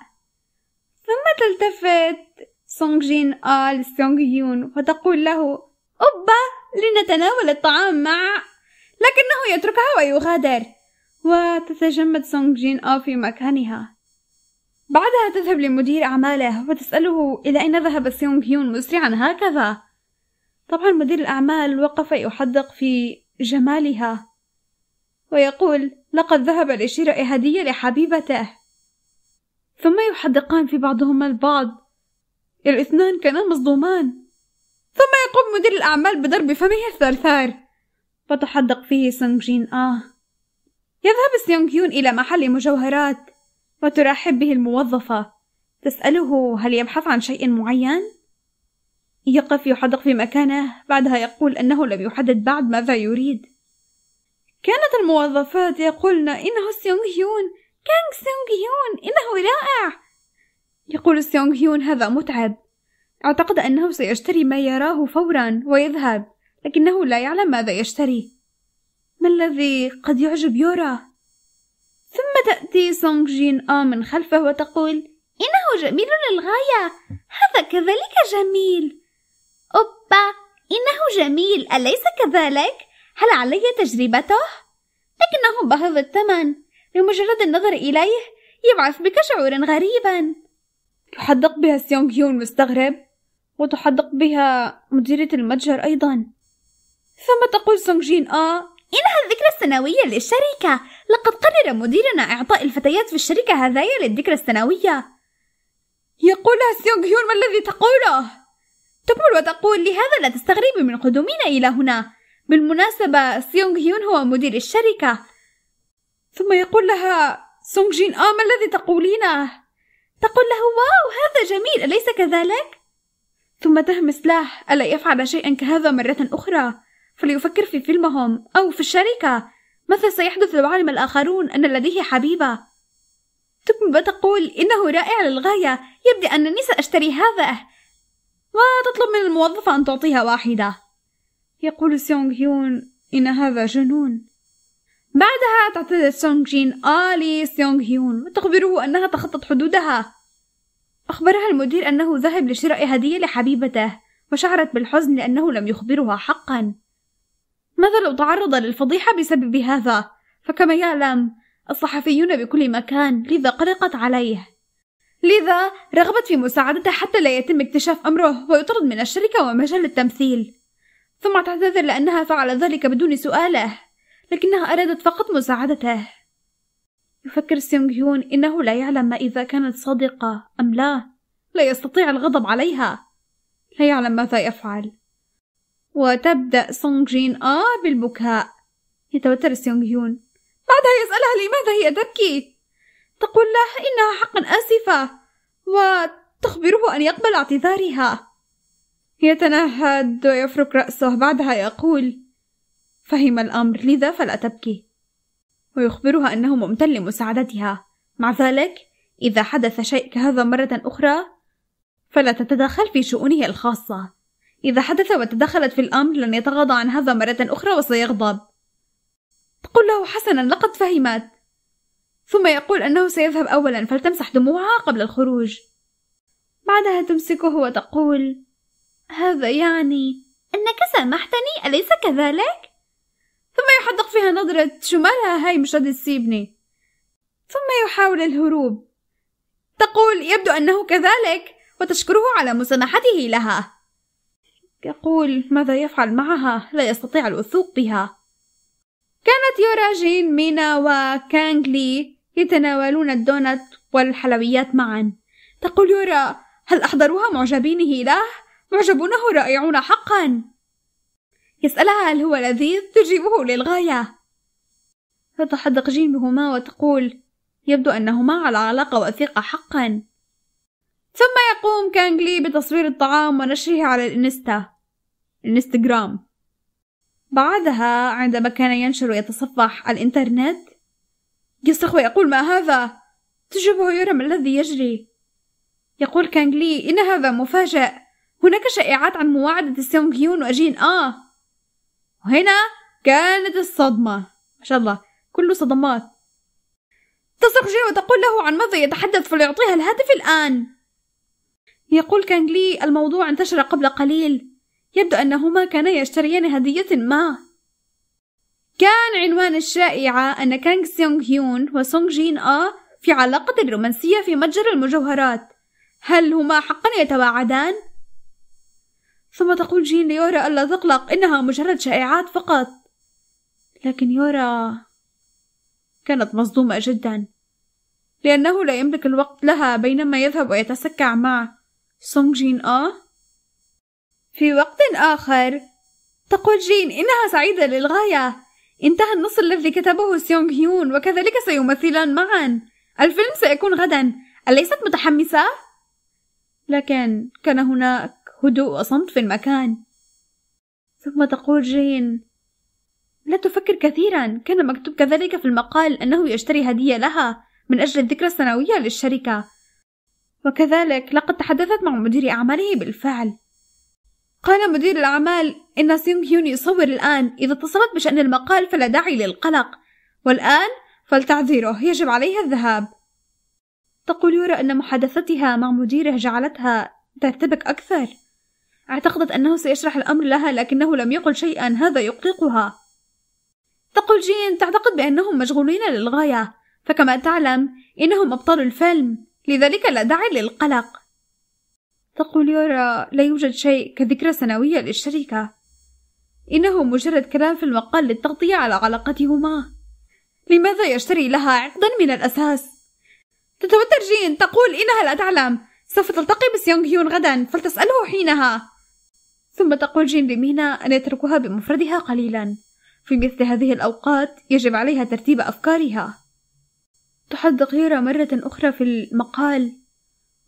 ثم تلتفت سونغ جين آه لسيونغ هيون وتقول له أبا لنتناول الطعام مع لكنه يتركها ويغادر وتتجمد سونغ جين آه في مكانها بعدها تذهب لمدير أعمالها وتسأله إلى أين ذهب سيونغ يون مسرعا هكذا طبعا مدير الأعمال وقف يحدق في جمالها ويقول لقد ذهب لشراء هدية لحبيبته ثم يحدقان في بعضهما البعض الاثنان كانا مصدومان ثم يقوم مدير الأعمال بضرب فمه الثرثار وتحدق فيه سونغ جين آه يذهب سيونغ يون إلى محل مجوهرات وترحب به الموظفة تسأله هل يبحث عن شيء معين؟ يقف يحدق في مكانه بعدها يقول أنه لم يحدد بعد ماذا يريد كانت الموظفات يقولن إنه سيونغ هيون كانغ سيونغ هيون إنه رائع يقول سيونغ هيون هذا متعب اعتقد أنه سيشتري ما يراه فورا ويذهب لكنه لا يعلم ماذا يشتري ما الذي قد يعجب يورا ثم تأتي سونغ جين آ من خلفه وتقول إنه جميل للغاية هذا كذلك جميل أوبا إنه جميل أليس كذلك؟ هل علي تجربته؟ لكنه باهظ الثمن لمجرد النظر إليه يبعث بك شعورا غريبا تحدق بها سيونغ يون مستغرب وتحدق بها مديرة المتجر أيضا ثم تقول سونغ جين آ آه إنها الذكرى السنوية للشركة لقد قرر مديرنا إعطاء الفتيات في الشركة هدايا للذكرى السنوية يقولها سيونغ هيون ما الذي تقوله؟ تقول وتقول لهذا لا تستغربي من قدومنا إلى هنا بالمناسبة سيونغ هيون هو مدير الشركة ثم يقول لها سونغ جين آه ما الذي تقولينه؟ تقول له واو هذا جميل أليس كذلك؟ ثم تهمس له ألا يفعل شيئا كهذا مرة أخرى فليفكر في فيلمهم أو في الشركة ماذا سيحدث لو علم الآخرون أن لديه حبيبة؟ تكمل تقول إنه رائع للغاية يبدو أنني سأشتري هذا وتطلب من الموظفة أن تعطيها واحدة يقول سيونغ هيون إن هذا جنون بعدها تعتذر سونغ جين آه لسيونغ هيون وتخبره أنها تخطت حدودها أخبرها المدير أنه ذهب لشراء هدية لحبيبته وشعرت بالحزن لأنه لم يخبرها حقا ماذا لو تعرض للفضيحة بسبب هذا؟ فكما يعلم الصحفيون بكل مكان لذا قلقت عليه لذا رغبت في مساعدته حتى لا يتم اكتشاف أمره ويطرد من الشركة ومجال التمثيل ثم تعتذر لأنها فعل ذلك بدون سؤاله لكنها أرادت فقط مساعدته يفكر سيونغ يون إنه لا يعلم ما إذا كانت صادقة أم لا لا يستطيع الغضب عليها لا يعلم ماذا يفعل وتبدأ سونغ جين آه بالبكاء يتوتر سيونغ يون بعدها يسألها لماذا هي تبكي تقول له إنها حقا آسفة وتخبره أن يقبل اعتذارها يتنهد ويفرك رأسه بعدها يقول فهم الأمر لذا فلا تبكي ويخبرها أنه ممتن لمساعدتها مع ذلك إذا حدث شيء كهذا مرة أخرى فلا تتدخل في شؤونه الخاصة إذا حدث وتدخلت في الأمر لن يتغاضى عن هذا مرة أخرى وسيغضب تقول له حسنا لقد فهمت ثم يقول أنه سيذهب أولا فلتمسح دموعها قبل الخروج بعدها تمسكه وتقول هذا يعني أنك سامحتني أليس كذلك؟ ثم يحدق فيها نظرة شو مالها هاي مش قد تسيبني ثم يحاول الهروب تقول يبدو أنه كذلك وتشكره على مسامحته لها يقول ماذا يفعل معها لا يستطيع الوثوق بها كانت يورا جين مينا وكانغلي لي يتناولون الدونت والحلويات معا تقول يورا هل أحضروها معجبينه له؟ معجبونه رائعون حقا يسألها هل هو لذيذ؟ تجيبه للغاية تتحدق جين بهما وتقول يبدو أنهما على علاقة وثيقة حقا ثم يقوم كانغلي بتصوير الطعام ونشره على الإنستا الانستغرام بعدها عندما كان ينشر ويتصفح الإنترنت يصرخ ويقول ما هذا تجبه يرى ما الذي يجري يقول كانغلي إن هذا مفاجئ هناك شائعات عن مواعدة سونغ هيون وأجين آه وهنا كانت الصدمة ما شاء الله كله صدمات تصرخ جين وتقول له عن ماذا يتحدث فليعطيها الهاتف الآن يقول كانغلي الموضوع انتشر قبل قليل يبدو أنهما كانا يشتريان هدية ما كان عنوان الشائعة أن كانغ سيونغ هيون وسونغ جين آ في علاقة رومانسية في متجر المجوهرات هل هما حقا يتواعدان؟ ثم تقول جين ليورا ألا تقلق إنها مجرد شائعات فقط لكن يورا كانت مصدومة جدا لأنه لا يملك الوقت لها بينما يذهب ويتسكع مع سونغ جين آه في وقت آخر تقول جين إنها سعيدة للغاية انتهى النص الذي كتبه سيونغ هيون وكذلك سيمثلان معا الفيلم سيكون غدا أليست متحمسة؟ لكن كان هناك هدوء وصمت في المكان ثم تقول جين لا تفكر كثيرا كان مكتوب كذلك في المقال أنه يشتري هدية لها من أجل الذكرى السنوية للشركة وكذلك لقد تحدثت مع مدير أعماله بالفعل قال مدير الأعمال إن سينغ هيون يصور الآن إذا اتصلت بشأن المقال فلا داعي للقلق والآن فلتعذيره يجب عليها الذهاب تقول يورا أن محادثتها مع مديره جعلتها ترتبك أكثر اعتقدت أنه سيشرح الأمر لها لكنه لم يقل شيئا هذا يقلقها تقول جين تعتقد بأنهم مشغولين للغاية فكما تعلم إنهم أبطال الفيلم لذلك لا داعي للقلق تقول يورا لا يوجد شيء كذكرى سنوية للشركة إنه مجرد كلام في المقال للتغطية على علاقتهما لماذا يشتري لها عقدا من الأساس؟ تتوتر جين تقول إنها لا تعلم سوف تلتقي بسيونغ هيون غدا فلتسأله حينها ثم تقول جين لمينا أن يتركها بمفردها قليلا في مثل هذه الأوقات يجب عليها ترتيب أفكارها تحدق يورا مرة أخرى في المقال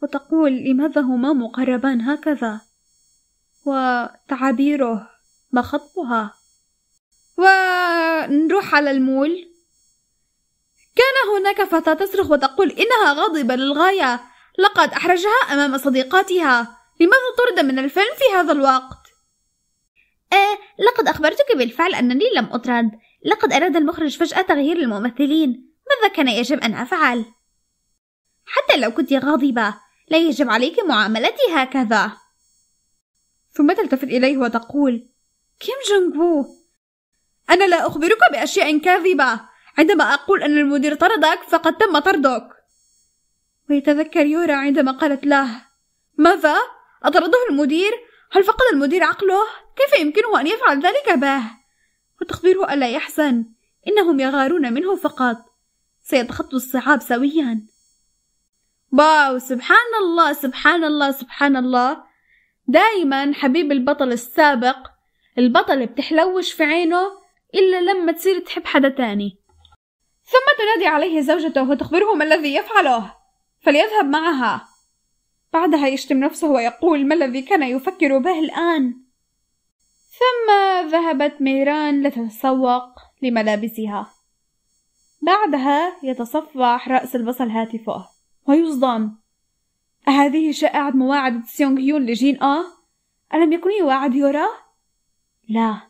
وتقول لماذا هما مقربان هكذا وتعابيره ما خطبها ونروح على المول كان هناك فتاة تصرخ وتقول إنها غاضبة للغاية لقد أحرجها أمام صديقاتها لماذا طرد من الفيلم في هذا الوقت؟ آه لقد أخبرتك بالفعل أنني لم أطرد لقد أراد المخرج فجأة تغيير الممثلين ماذا كان يجب أن أفعل؟ حتى لو كنت غاضبة لا يجب عليك معاملتي هكذا ثم تلتفت إليه وتقول كيم جونغ بو أنا لا أخبرك بأشياء كاذبة عندما أقول أن المدير طردك فقد تم طردك ويتذكر يورا عندما قالت له ماذا؟ أطرده المدير؟ هل فقد المدير عقله؟ كيف يمكنه أن يفعل ذلك به؟ وتخبره ألا يحزن إنهم يغارون منه فقط سيتخطوا الصعاب سويا باو سبحان الله سبحان الله سبحان الله دايما حبيب البطل السابق البطلة بتحلوش في عينه إلا لما تصير تحب حدا تاني ثم تنادي عليه زوجته وتخبره ما الذي يفعله فليذهب معها بعدها يشتم نفسه ويقول ما الذي كان يفكر به الآن ثم ذهبت ميران لتتسوق لملابسها بعدها يتصفح رأس البصل هاتفه ويصدم أهذه شائعة مواعدة سيونغ هيون لجين آه؟ ألم يكن يواعد يورا؟ لا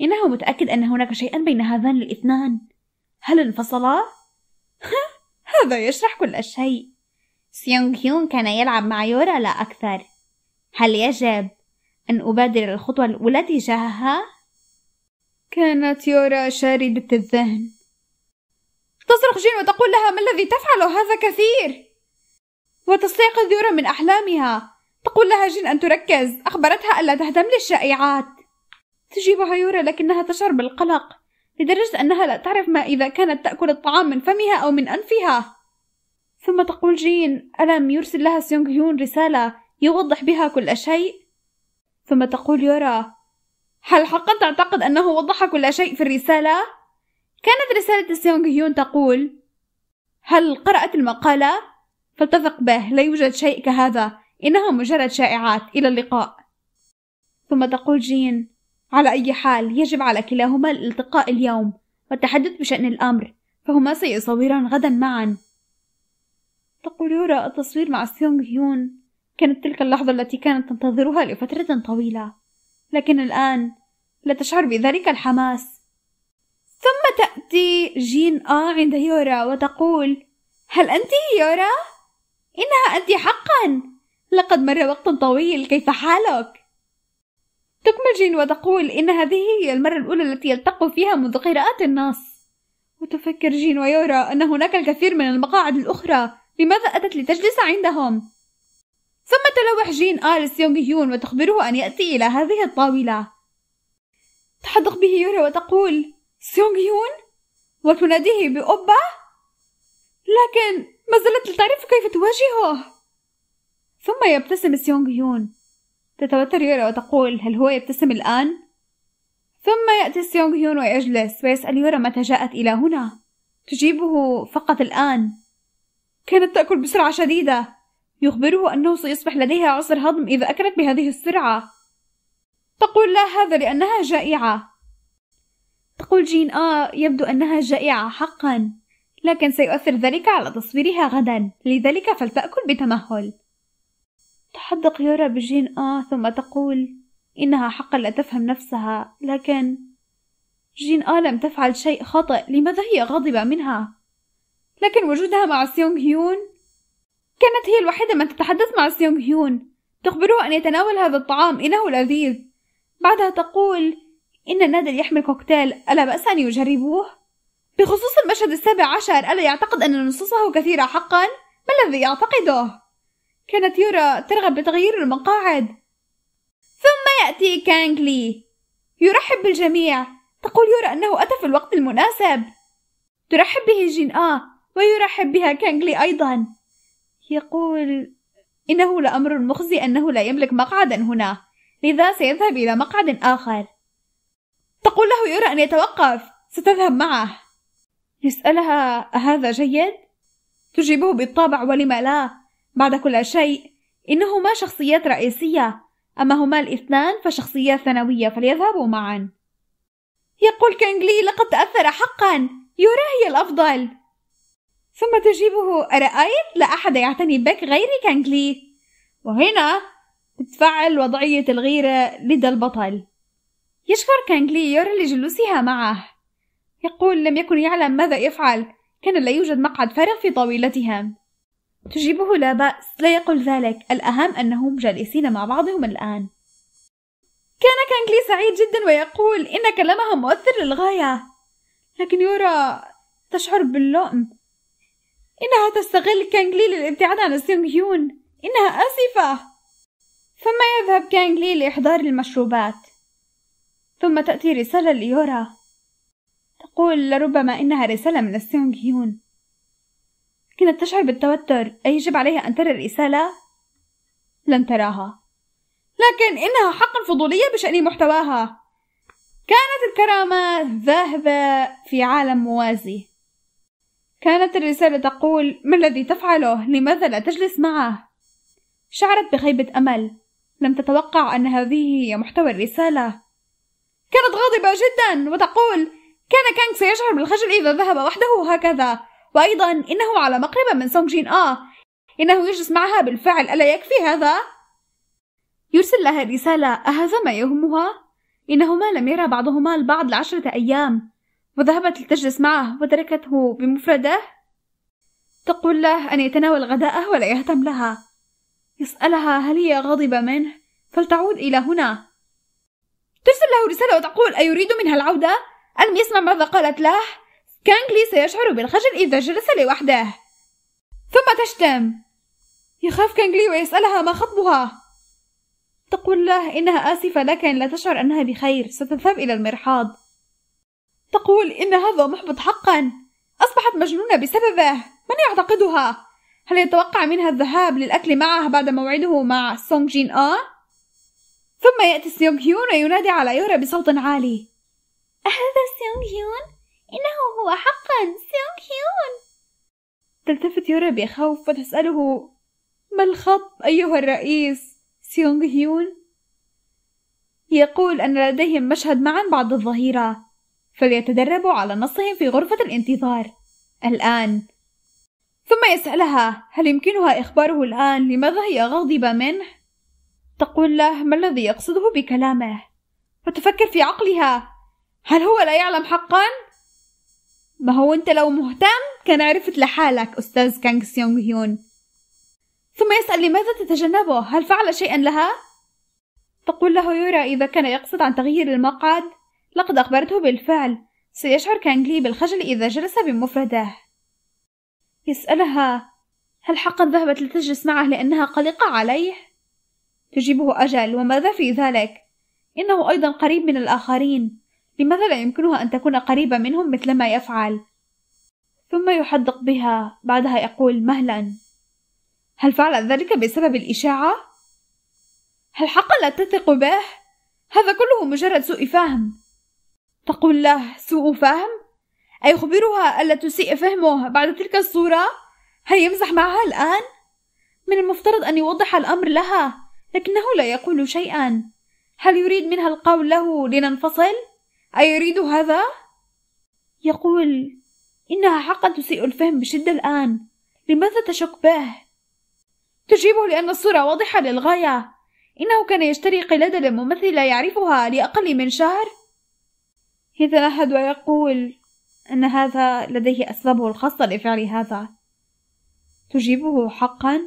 إنه متأكد أن هناك شيئا بين هذان الاثنان هل انفصلا؟ [LAUGHS] هذا يشرح كل شيء سيونغ هيون كان يلعب مع يورا لا أكثر هل يجب أن أبادر الخطوة الأولى تجاهها؟ كانت يورا شاردة الذهن تصرخ جين وتقول لها ما الذي تفعله هذا كثير وتستيقظ يورا من أحلامها تقول لها جين أن تركز أخبرتها ألا تهتم للشائعات تجيبها يورا لكنها تشعر بالقلق لدرجة أنها لا تعرف ما إذا كانت تأكل الطعام من فمها أو من أنفها ثم تقول جين ألم يرسل لها سيونغ هيون رسالة يوضح بها كل شيء؟ ثم تقول يورا هل حقا تعتقد أنه وضح كل شيء في الرسالة؟ كانت رسالة سيونغ هيون تقول هل قرأت المقالة؟ فالتفق به لا يوجد شيء كهذا إنها مجرد شائعات إلى اللقاء ثم تقول جين على أي حال يجب على كلاهما الالتقاء اليوم والتحدث بشأن الأمر فهما سيصوران غدا معا تقول يورا التصوير مع سيونغ هيون كانت تلك اللحظة التي كانت تنتظرها لفترة طويلة لكن الآن لا تشعر بذلك الحماس ثم تأتي جين آ عند يورا وتقول هل أنت يورا؟ إنها أنت حقا لقد مر وقت طويل كيف حالك؟ تكمل جين وتقول إن هذه هي المرة الأولى التي يلتقوا فيها منذ قراءة النص وتفكر جين ويورا أن هناك الكثير من المقاعد الأخرى لماذا أتت لتجلس عندهم؟ ثم تلوح جين آل سيونغ هيون وتخبره أن يأتي إلى هذه الطاولة تحدق به يورا وتقول سيونغ يون وتناديه بأوبا لكن ما زالت لا تعرف كيف تواجهه ثم يبتسم سيونغ يون تتوتر يورا وتقول هل هو يبتسم الآن؟ ثم يأتي سيونغ يون ويجلس ويسأل يورا متى جاءت إلى هنا تجيبه فقط الآن كانت تأكل بسرعة شديدة يخبره أنه سيصبح لديها عسر هضم إذا أكلت بهذه السرعة تقول لا هذا لأنها جائعة تقول جين آه يبدو أنها جائعة حقا لكن سيؤثر ذلك على تصويرها غدا لذلك فلتأكل بتمهل تحدق يورا بجين آه ثم تقول إنها حقا لا تفهم نفسها لكن جين آه لم تفعل شيء خطأ لماذا هي غاضبة منها؟ لكن وجودها مع سيونغ هيون كانت هي الوحيدة من تتحدث مع سيونغ هيون تخبره أن يتناول هذا الطعام إنه لذيذ بعدها تقول إن النادل يحمل كوكتيل ألا بأس أن يجربوه؟ بخصوص المشهد السابع عشر ألا يعتقد أن نصوصه كثيرة حقا؟ ما الذي يعتقده؟ كانت يورا ترغب بتغيير المقاعد ثم يأتي كانغلي يرحب بالجميع تقول يورا أنه أتى في الوقت المناسب ترحب به جين آ آه ويرحب بها كانغلي أيضا يقول إنه لأمر مخزي أنه لا يملك مقعدا هنا لذا سيذهب إلى مقعد آخر تقول له يرى أن يتوقف ستذهب معه يسألها أهذا جيد؟ تجيبه بالطبع ولم لا بعد كل شيء إنهما شخصيات رئيسية أما هما الاثنان فشخصيات ثانوية فليذهبوا معا يقول كينغلي لقد تأثر حقا يرى هي الأفضل ثم تجيبه أرأيت لا أحد يعتني بك غير كانغلي وهنا تتفعل وضعية الغيرة لدى البطل يشكر كانغلير لجلوسها معه يقول لم يكن يعلم ماذا يفعل كان لا يوجد مقعد فارغ في طاولتهم تجيبه لا بأس لا يقول ذلك الأهم أنهم جالسين مع بعضهم الآن كان كانغلي سعيد جدا ويقول إن كلامها مؤثر للغاية لكن يورا تشعر باللؤم إنها تستغل كانغلي للابتعاد عن سيونغ إنها آسفة ثم يذهب كانغلي لإحضار المشروبات ثم تأتي رسالة ليورا تقول لربما إنها رسالة من السيونغ هيون كانت تشعر بالتوتر أيجب عليها أن ترى الرسالة؟ لن تراها لكن إنها حقا فضولية بشأن محتواها كانت الكرامة ذاهبة في عالم موازي كانت الرسالة تقول ما الذي تفعله؟ لماذا لا تجلس معه؟ شعرت بخيبة أمل لم تتوقع أن هذه هي محتوى الرسالة كانت غاضبة جدا وتقول كان كانغ سيشعر بالخجل إذا ذهب وحده هكذا وأيضا إنه على مقربة من سونغ جين آه إنه يجلس معها بالفعل ألا يكفي هذا؟ يرسل لها رسالة أهذا ما يهمها؟ إنهما لم يرى بعضهما البعض لعشرة أيام وذهبت لتجلس معه وتركته بمفرده تقول له أن يتناول غداءه ولا يهتم لها يسألها هل هي غاضبة منه فلتعود إلى هنا ترسل له رسالة وتقول أيريد منها العودة؟ ألم يسمع ماذا قالت له؟ كانغلي سيشعر بالخجل إذا جلس لوحده ثم تشتم يخاف كانغلي ويسألها ما خطبها تقول له إنها آسفة لكن لا تشعر أنها بخير ستذهب إلى المرحاض تقول إن هذا محبط حقا أصبحت مجنونة بسببه من يعتقدها؟ هل يتوقع منها الذهاب للأكل معه بعد موعده مع سونغ جين آه؟ ثم يأتي سيونغ هيون وينادي على يورا بصوت عالي أهذا سيونغ هيون؟ إنه هو حقا سيونغ هيون تلتفت يورا بخوف وتسأله ما الخط أيها الرئيس سيونغ هيون؟ يقول أن لديهم مشهد معا بعد الظهيرة فليتدربوا على نصهم في غرفة الانتظار الآن ثم يسألها هل يمكنها إخباره الآن لماذا هي غاضبة منه؟ تقول له ما الذي يقصده بكلامه وتفكر في عقلها هل هو لا يعلم حقا؟ ما هو أنت لو مهتم كان عرفت لحالك أستاذ كانغ سيونغ هيون ثم يسأل لماذا تتجنبه هل فعل شيئا لها؟ تقول له يورا إذا كان يقصد عن تغيير المقعد لقد أخبرته بالفعل سيشعر كانغلي بالخجل إذا جلس بمفرده يسألها هل حقا ذهبت لتجلس معه لأنها قلقة عليه؟ تجيبه أجل وماذا في ذلك؟ إنه أيضا قريب من الآخرين لماذا لا يمكنها أن تكون قريبة منهم مثلما يفعل؟ ثم يحدق بها بعدها يقول مهلا هل فعل ذلك بسبب الإشاعة؟ هل حقا لا تثق به؟ هذا كله مجرد سوء فهم تقول له سوء فهم؟ أيخبرها ألا تسيء فهمه بعد تلك الصورة؟ هل يمزح معها الآن؟ من المفترض أن يوضح الأمر لها لكنه لا يقول شيئا هل يريد منها القول له لننفصل ايريد هذا يقول انها حقا تسيء الفهم بشده الان لماذا تشك به تجيبه لان الصوره واضحه للغايه انه كان يشتري قلاده لممثله يعرفها لاقل من شهر يتنهد ويقول ان هذا لديه اسبابه الخاصه لفعل هذا تجيبه حقا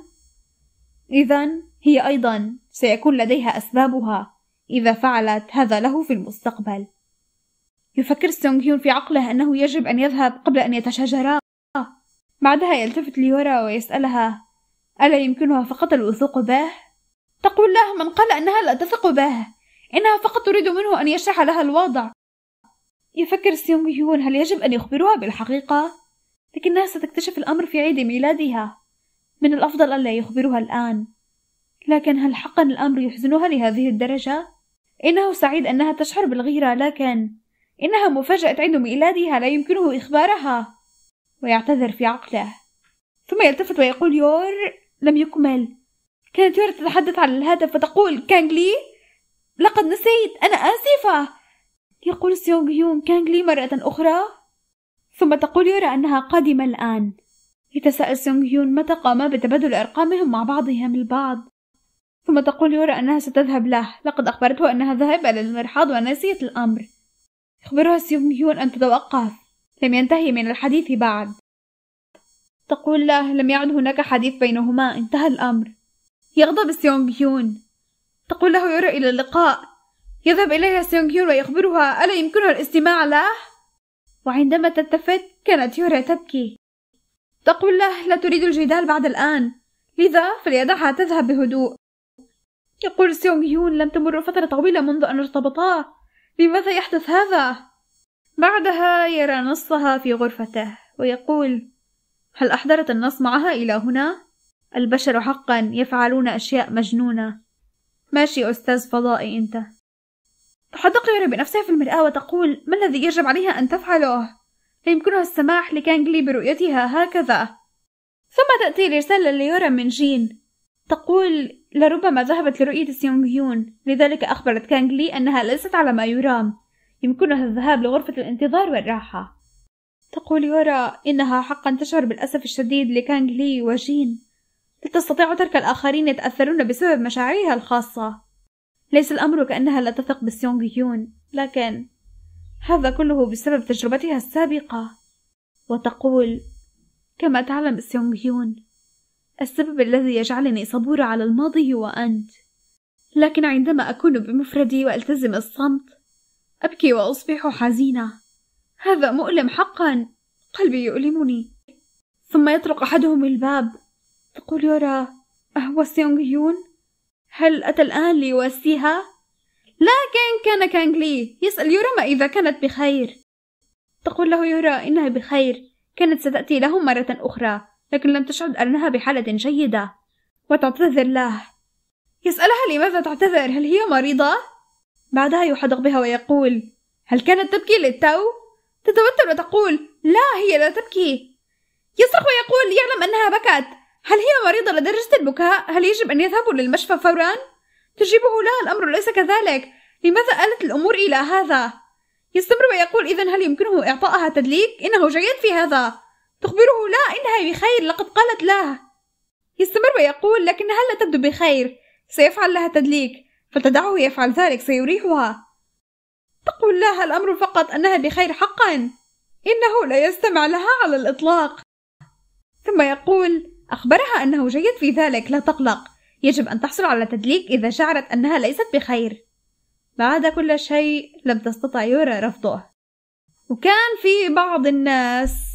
اذا هي أيضا سيكون لديها أسبابها إذا فعلت هذا له في المستقبل يفكر سونغ هيون في عقله أنه يجب أن يذهب قبل أن يتشاجرا بعدها يلتفت ليورا ويسألها ألا يمكنها فقط الوثوق به؟ تقول له من قال أنها لا تثق به إنها فقط تريد منه أن يشرح لها الوضع يفكر سيونغ هيون هل يجب أن يخبرها بالحقيقة؟ لكنها ستكتشف الأمر في عيد ميلادها من الأفضل ألا يخبرها الآن لكن هل حقا الأمر يحزنها لهذه الدرجة؟ إنه سعيد أنها تشعر بالغيرة لكن إنها مفاجأة عند ميلادها لا يمكنه إخبارها ويعتذر في عقله ثم يلتفت ويقول يور لم يكمل كانت يور تتحدث على الهاتف وتقول كانغلي لقد نسيت أنا آسفة يقول سيونغ هيون كانغلي مرة أخرى ثم تقول يورا أنها قادمة الآن يتساءل سيونغ هيون متى قاما بتبادل أرقامهم مع بعضهم البعض ثم تقول يورا أنها ستذهب له لقد أخبرته أنها ذهب إلى المرحاض ونسيت الأمر يخبرها سيون هيون أن تتوقف لم ينتهي من الحديث بعد تقول له لم يعد هناك حديث بينهما انتهى الأمر يغضب سيونغ هيون تقول له يورا إلى اللقاء يذهب إليها سيونغ هيون ويخبرها ألا يمكنها الاستماع له؟ وعندما تلتفت كانت يورا تبكي تقول له لا تريد الجدال بعد الآن لذا فليدعها تذهب بهدوء يقول سيونغ يون لم تمر فترة طويلة منذ أن ارتبطا لماذا يحدث هذا؟ بعدها يرى نصها في غرفته ويقول هل أحضرت النص معها إلى هنا؟ البشر حقا يفعلون أشياء مجنونة ماشي أستاذ فضائي أنت تحدق يرى بنفسها في المرآة وتقول ما الذي يجب عليها أن تفعله؟ لا يمكنها السماح لكانجلي برؤيتها هكذا ثم تأتي رسالة ليورا من جين تقول لربما ذهبت لرؤية سيونغ يون لذلك أخبرت كانغ لي أنها ليست على ما يرام يمكنها الذهاب لغرفة الانتظار والراحة تقول يورا إنها حقا تشعر بالأسف الشديد لكانغ لي وجين لا تستطيع ترك الآخرين يتأثرون بسبب مشاعرها الخاصة ليس الأمر كأنها لا تثق بسيونغ يون لكن هذا كله بسبب تجربتها السابقة وتقول كما تعلم سيونغ يون السبب الذي يجعلني صبورة على الماضي هو أنت لكن عندما أكون بمفردي وألتزم الصمت أبكي وأصبح حزينة هذا مؤلم حقا قلبي يؤلمني ثم يطرق أحدهم الباب تقول يورا أهو سيونغ يون؟ هل أتى الآن ليواسيها؟ لكن كان كانغ لي يسأل يورا ما إذا كانت بخير تقول له يورا إنها بخير كانت ستأتي لهم مرة أخرى لكن لم تشعر أنها بحالة جيدة وتعتذر له يسألها لماذا تعتذر هل هي مريضة؟ بعدها يحدق بها ويقول هل كانت تبكي للتو؟ تتوتر وتقول لا هي لا تبكي يصرخ ويقول يعلم أنها بكت هل هي مريضة لدرجة البكاء؟ هل يجب أن يذهبوا للمشفى فورا؟ تجيبه لا الأمر ليس كذلك لماذا آلت الأمور إلى هذا؟ يستمر ويقول إذا هل يمكنه إعطائها تدليك؟ إنه جيد في هذا تخبره لا إنها بخير لقد قالت له يستمر ويقول لكنها لا تبدو بخير سيفعل لها تدليك فلتدعه يفعل ذلك سيريحها تقول لها الأمر فقط أنها بخير حقا إنه لا يستمع لها على الإطلاق ثم يقول أخبرها أنه جيد في ذلك لا تقلق يجب أن تحصل على تدليك إذا شعرت أنها ليست بخير بعد كل شيء لم تستطع يورا رفضه وكان في بعض الناس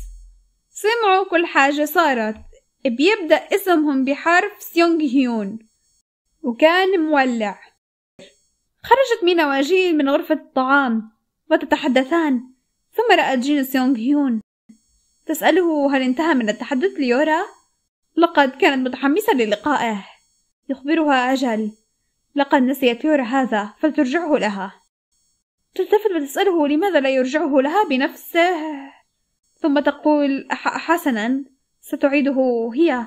سمعوا كل حاجة صارت بيبدأ اسمهم بحرف سيونغ هيون وكان مولع خرجت مينا وجين من غرفة الطعام وتتحدثان ثم رأت جين سيونغ هيون تسأله هل انتهى من التحدث ليورا؟ لقد كانت متحمسة للقائه يخبرها أجل لقد نسيت يورا هذا فلترجعه لها تلتفت وتسأله لماذا لا يرجعه لها بنفسه ثم تقول حسنا ستعيده هي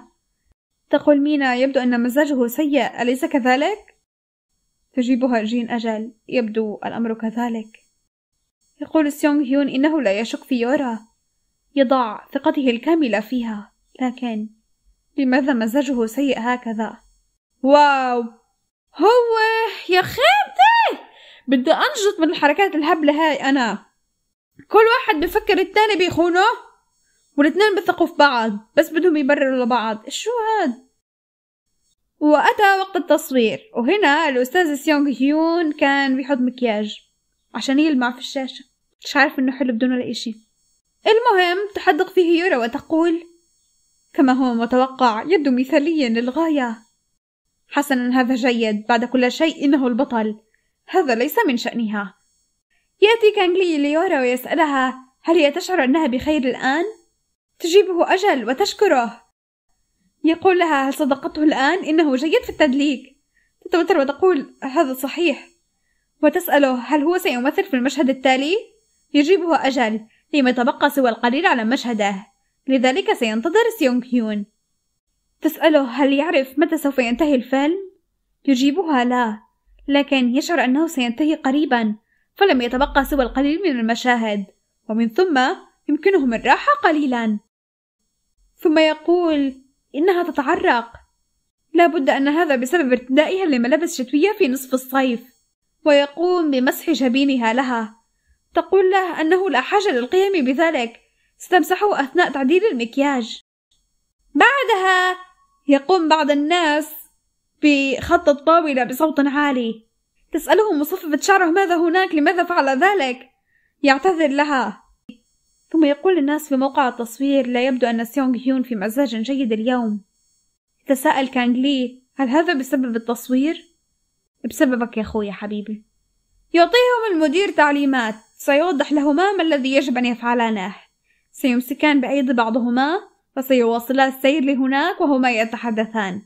تقول مينا يبدو أن مزاجه سيء أليس كذلك؟ تجيبها جين أجل يبدو الأمر كذلك يقول سيونغ هيون إنه لا يشك في يورا يضع ثقته الكاملة فيها لكن لماذا مزاجه سيء هكذا؟ واو هو يا خيبتي بدي أنجز من الحركات الهبلة هاي أنا كل واحد بفكر التاني بيخونه والاثنين بثقوا في بعض بس بدهم يبرروا لبعض شو هاد وأتى وقت التصوير وهنا الأستاذ سيونغ هيون كان بيحط مكياج عشان يلمع في الشاشة مش عارف إنه حلو بدون ولا إشي المهم تحدق فيه يورا وتقول كما هو متوقع يبدو مثاليا للغاية حسنا هذا جيد بعد كل شيء إنه البطل هذا ليس من شأنها يأتي كانغلي ليورا ويسألها هل هي تشعر أنها بخير الآن؟ تجيبه أجل وتشكره يقول لها هل صدقته الآن؟ إنه جيد في التدليك تتوتر وتقول هذا صحيح وتسأله هل هو سيمثل في المشهد التالي؟ يجيبه أجل لما تبقى سوى القليل على مشهده لذلك سينتظر سيونغ هيون تسأله هل يعرف متى سوف ينتهي الفيلم؟ يجيبها لا لكن يشعر أنه سينتهي قريبا فلم يتبقى سوى القليل من المشاهد ومن ثم يمكنهم الراحة قليلا ثم يقول إنها تتعرق لا بد أن هذا بسبب ارتدائها لملابس شتوية في نصف الصيف ويقوم بمسح جبينها لها تقول له أنه لا حاجة للقيام بذلك ستمسحه أثناء تعديل المكياج بعدها يقوم بعض الناس بخط الطاولة بصوت عالي تسأله مصففة شعره ماذا هناك لماذا فعل ذلك يعتذر لها ثم يقول الناس في موقع التصوير لا يبدو أن سيونغ هيون في مزاج جيد اليوم تساءل كانغ لي هل هذا بسبب التصوير؟ بسببك يا أخوي حبيبي يعطيهم المدير تعليمات سيوضح لهما ما الذي يجب أن يفعلانه سيمسكان بأيدي بعضهما وسيواصلا السير لهناك وهما يتحدثان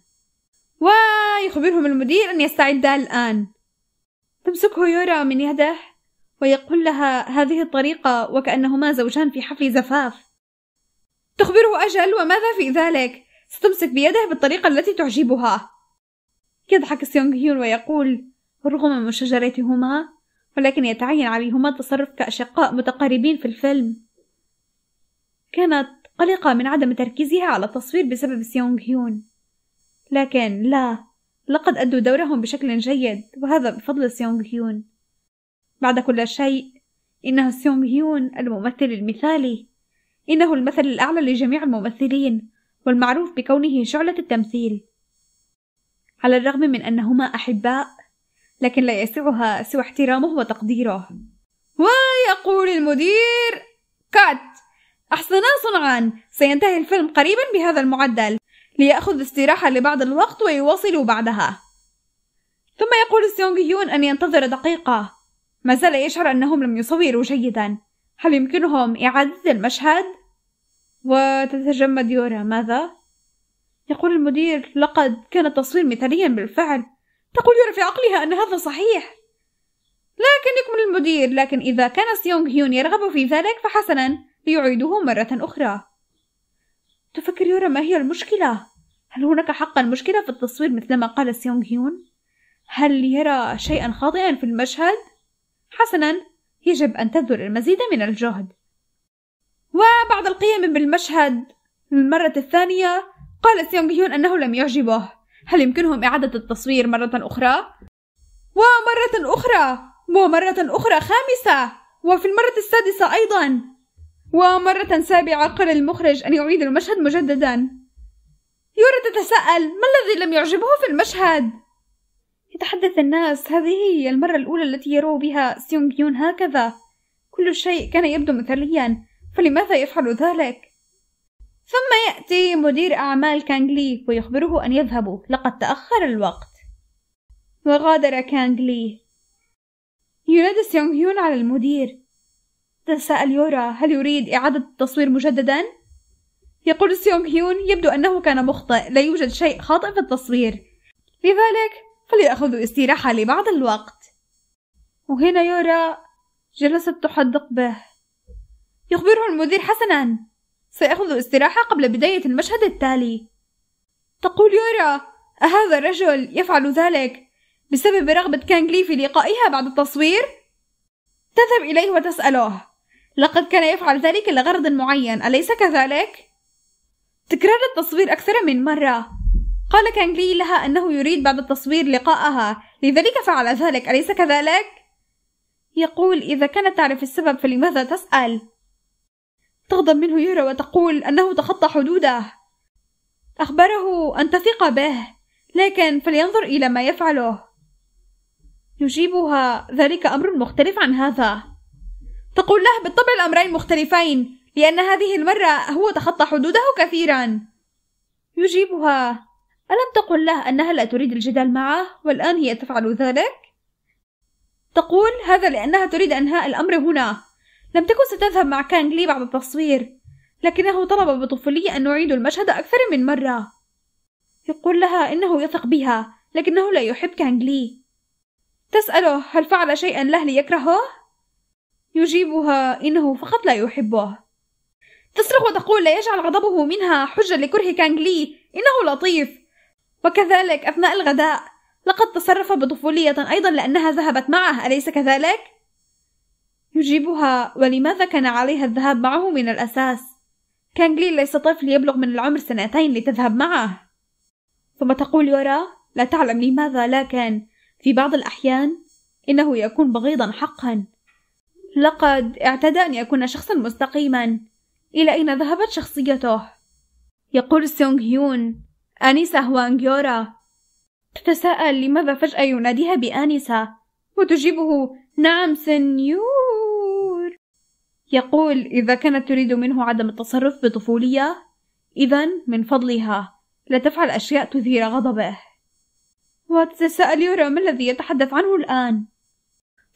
ويخبرهم المدير أن يستعدا الآن تمسكه يورا من يده ويقول لها هذه الطريقة وكأنهما زوجان في حفل زفاف تخبره أجل وماذا في ذلك؟ ستمسك بيده بالطريقة التي تعجبها يضحك سيونغ هيون ويقول رغم مشاجرتهما ولكن يتعين عليهما التصرف كأشقاء متقاربين في الفيلم كانت قلقة من عدم تركيزها على التصوير بسبب سيونغ هيون لكن لا لقد أدوا دورهم بشكل جيد وهذا بفضل سيونغ هيون بعد كل شيء إنه سيونغ هيون الممثل المثالي إنه المثل الأعلى لجميع الممثلين والمعروف بكونه شعلة التمثيل على الرغم من أنهما أحباء لكن لا يسعها سوى احترامه وتقديره ويقول المدير كات أحسنا صنعا سينتهي الفيلم قريبا بهذا المعدل ليأخذ استراحة لبعض الوقت ويواصل بعدها ثم يقول سيونغ هيون أن ينتظر دقيقة ما زال يشعر أنهم لم يصوروا جيدا هل يمكنهم إعادة المشهد؟ وتتجمد يورا ماذا؟ يقول المدير لقد كان التصوير مثاليا بالفعل تقول يورا في عقلها أن هذا صحيح لكن يكمل المدير لكن إذا كان سيونغ هيون يرغب في ذلك فحسنا ليعيدوه مرة أخرى تفكر يورا ما هي المشكلة؟ هل هناك حقا مشكلة في التصوير مثلما قال سيونغ هيون؟ هل يرى شيئا خاطئا في المشهد؟ حسنا يجب أن تبذل المزيد من الجهد وبعد القيام بالمشهد للمرة الثانية قال سيونغ هيون أنه لم يعجبه هل يمكنهم إعادة التصوير مرة أخرى؟ ومرة أخرى ومرة أخرى خامسة وفي المرة السادسة أيضا ومرة سابعة قرر المخرج أن يعيد المشهد مجددا يورا تتساءل ما الذي لم يعجبه في المشهد؟ يتحدث الناس هذه هي المرة الأولى التي يروا بها سيونغ يون هكذا كل شيء كان يبدو مثاليا فلماذا يفعل ذلك؟ ثم يأتي مدير أعمال كانغلي ويخبره أن يذهبوا لقد تأخر الوقت وغادر كانغلي ينادي سيونغ يون على المدير تساءل يورا هل يريد إعادة التصوير مجددا؟ يقول سيونغ هيون يبدو أنه كان مخطئ لا يوجد شيء خاطئ في التصوير لذلك فليأخذوا استراحة لبعض الوقت وهنا يورا جلست تحدق به يخبره المدير حسنا سيأخذ استراحة قبل بداية المشهد التالي تقول يورا أهذا الرجل يفعل ذلك بسبب رغبة كانغلي في لقائها بعد التصوير؟ تذهب إليه وتسأله لقد كان يفعل ذلك لغرض معين أليس كذلك؟ تكرار التصوير أكثر من مرة قال كانجلي لها أنه يريد بعد التصوير لقاءها لذلك فعل ذلك أليس كذلك؟ يقول إذا كانت تعرف السبب فلماذا تسأل؟ تغضب منه يورا وتقول أنه تخطى حدوده أخبره أن تثق به لكن فلينظر إلى ما يفعله يجيبها ذلك أمر مختلف عن هذا تقول له بالطبع الأمرين مختلفين لأن هذه المرة هو تخطى حدوده كثيرا يجيبها ألم تقل له أنها لا تريد الجدال معه والآن هي تفعل ذلك؟ تقول هذا لأنها تريد أنهاء الأمر هنا لم تكن ستذهب مع كانغ لي بعد التصوير لكنه طلب بطفولية أن نعيد المشهد أكثر من مرة يقول لها إنه يثق بها لكنه لا يحب كانغ لي تسأله هل فعل شيئا له ليكرهه؟ يجيبها إنه فقط لا يحبه تصرخ وتقول لا يجعل غضبه منها حجة لكره كانغ لي إنه لطيف وكذلك أثناء الغداء لقد تصرف بطفولية أيضا لأنها ذهبت معه أليس كذلك؟ يجيبها ولماذا كان عليها الذهاب معه من الأساس؟ كانغ لي ليس طفل يبلغ من العمر سنتين لتذهب معه ثم تقول يورا لا تعلم لماذا لكن في بعض الأحيان إنه يكون بغيضا حقا لقد اعتاد أن يكون شخصا مستقيما إلى أين ذهبت شخصيته؟ يقول سونغ هيون أنيسة هوانغ يورا تتساءل لماذا فجأة يناديها بآنسة وتجيبه نعم سنيور يقول إذا كانت تريد منه عدم التصرف بطفولية إذا من فضلها لا تفعل أشياء تثير غضبه وتتساءل يورا ما الذي يتحدث عنه الآن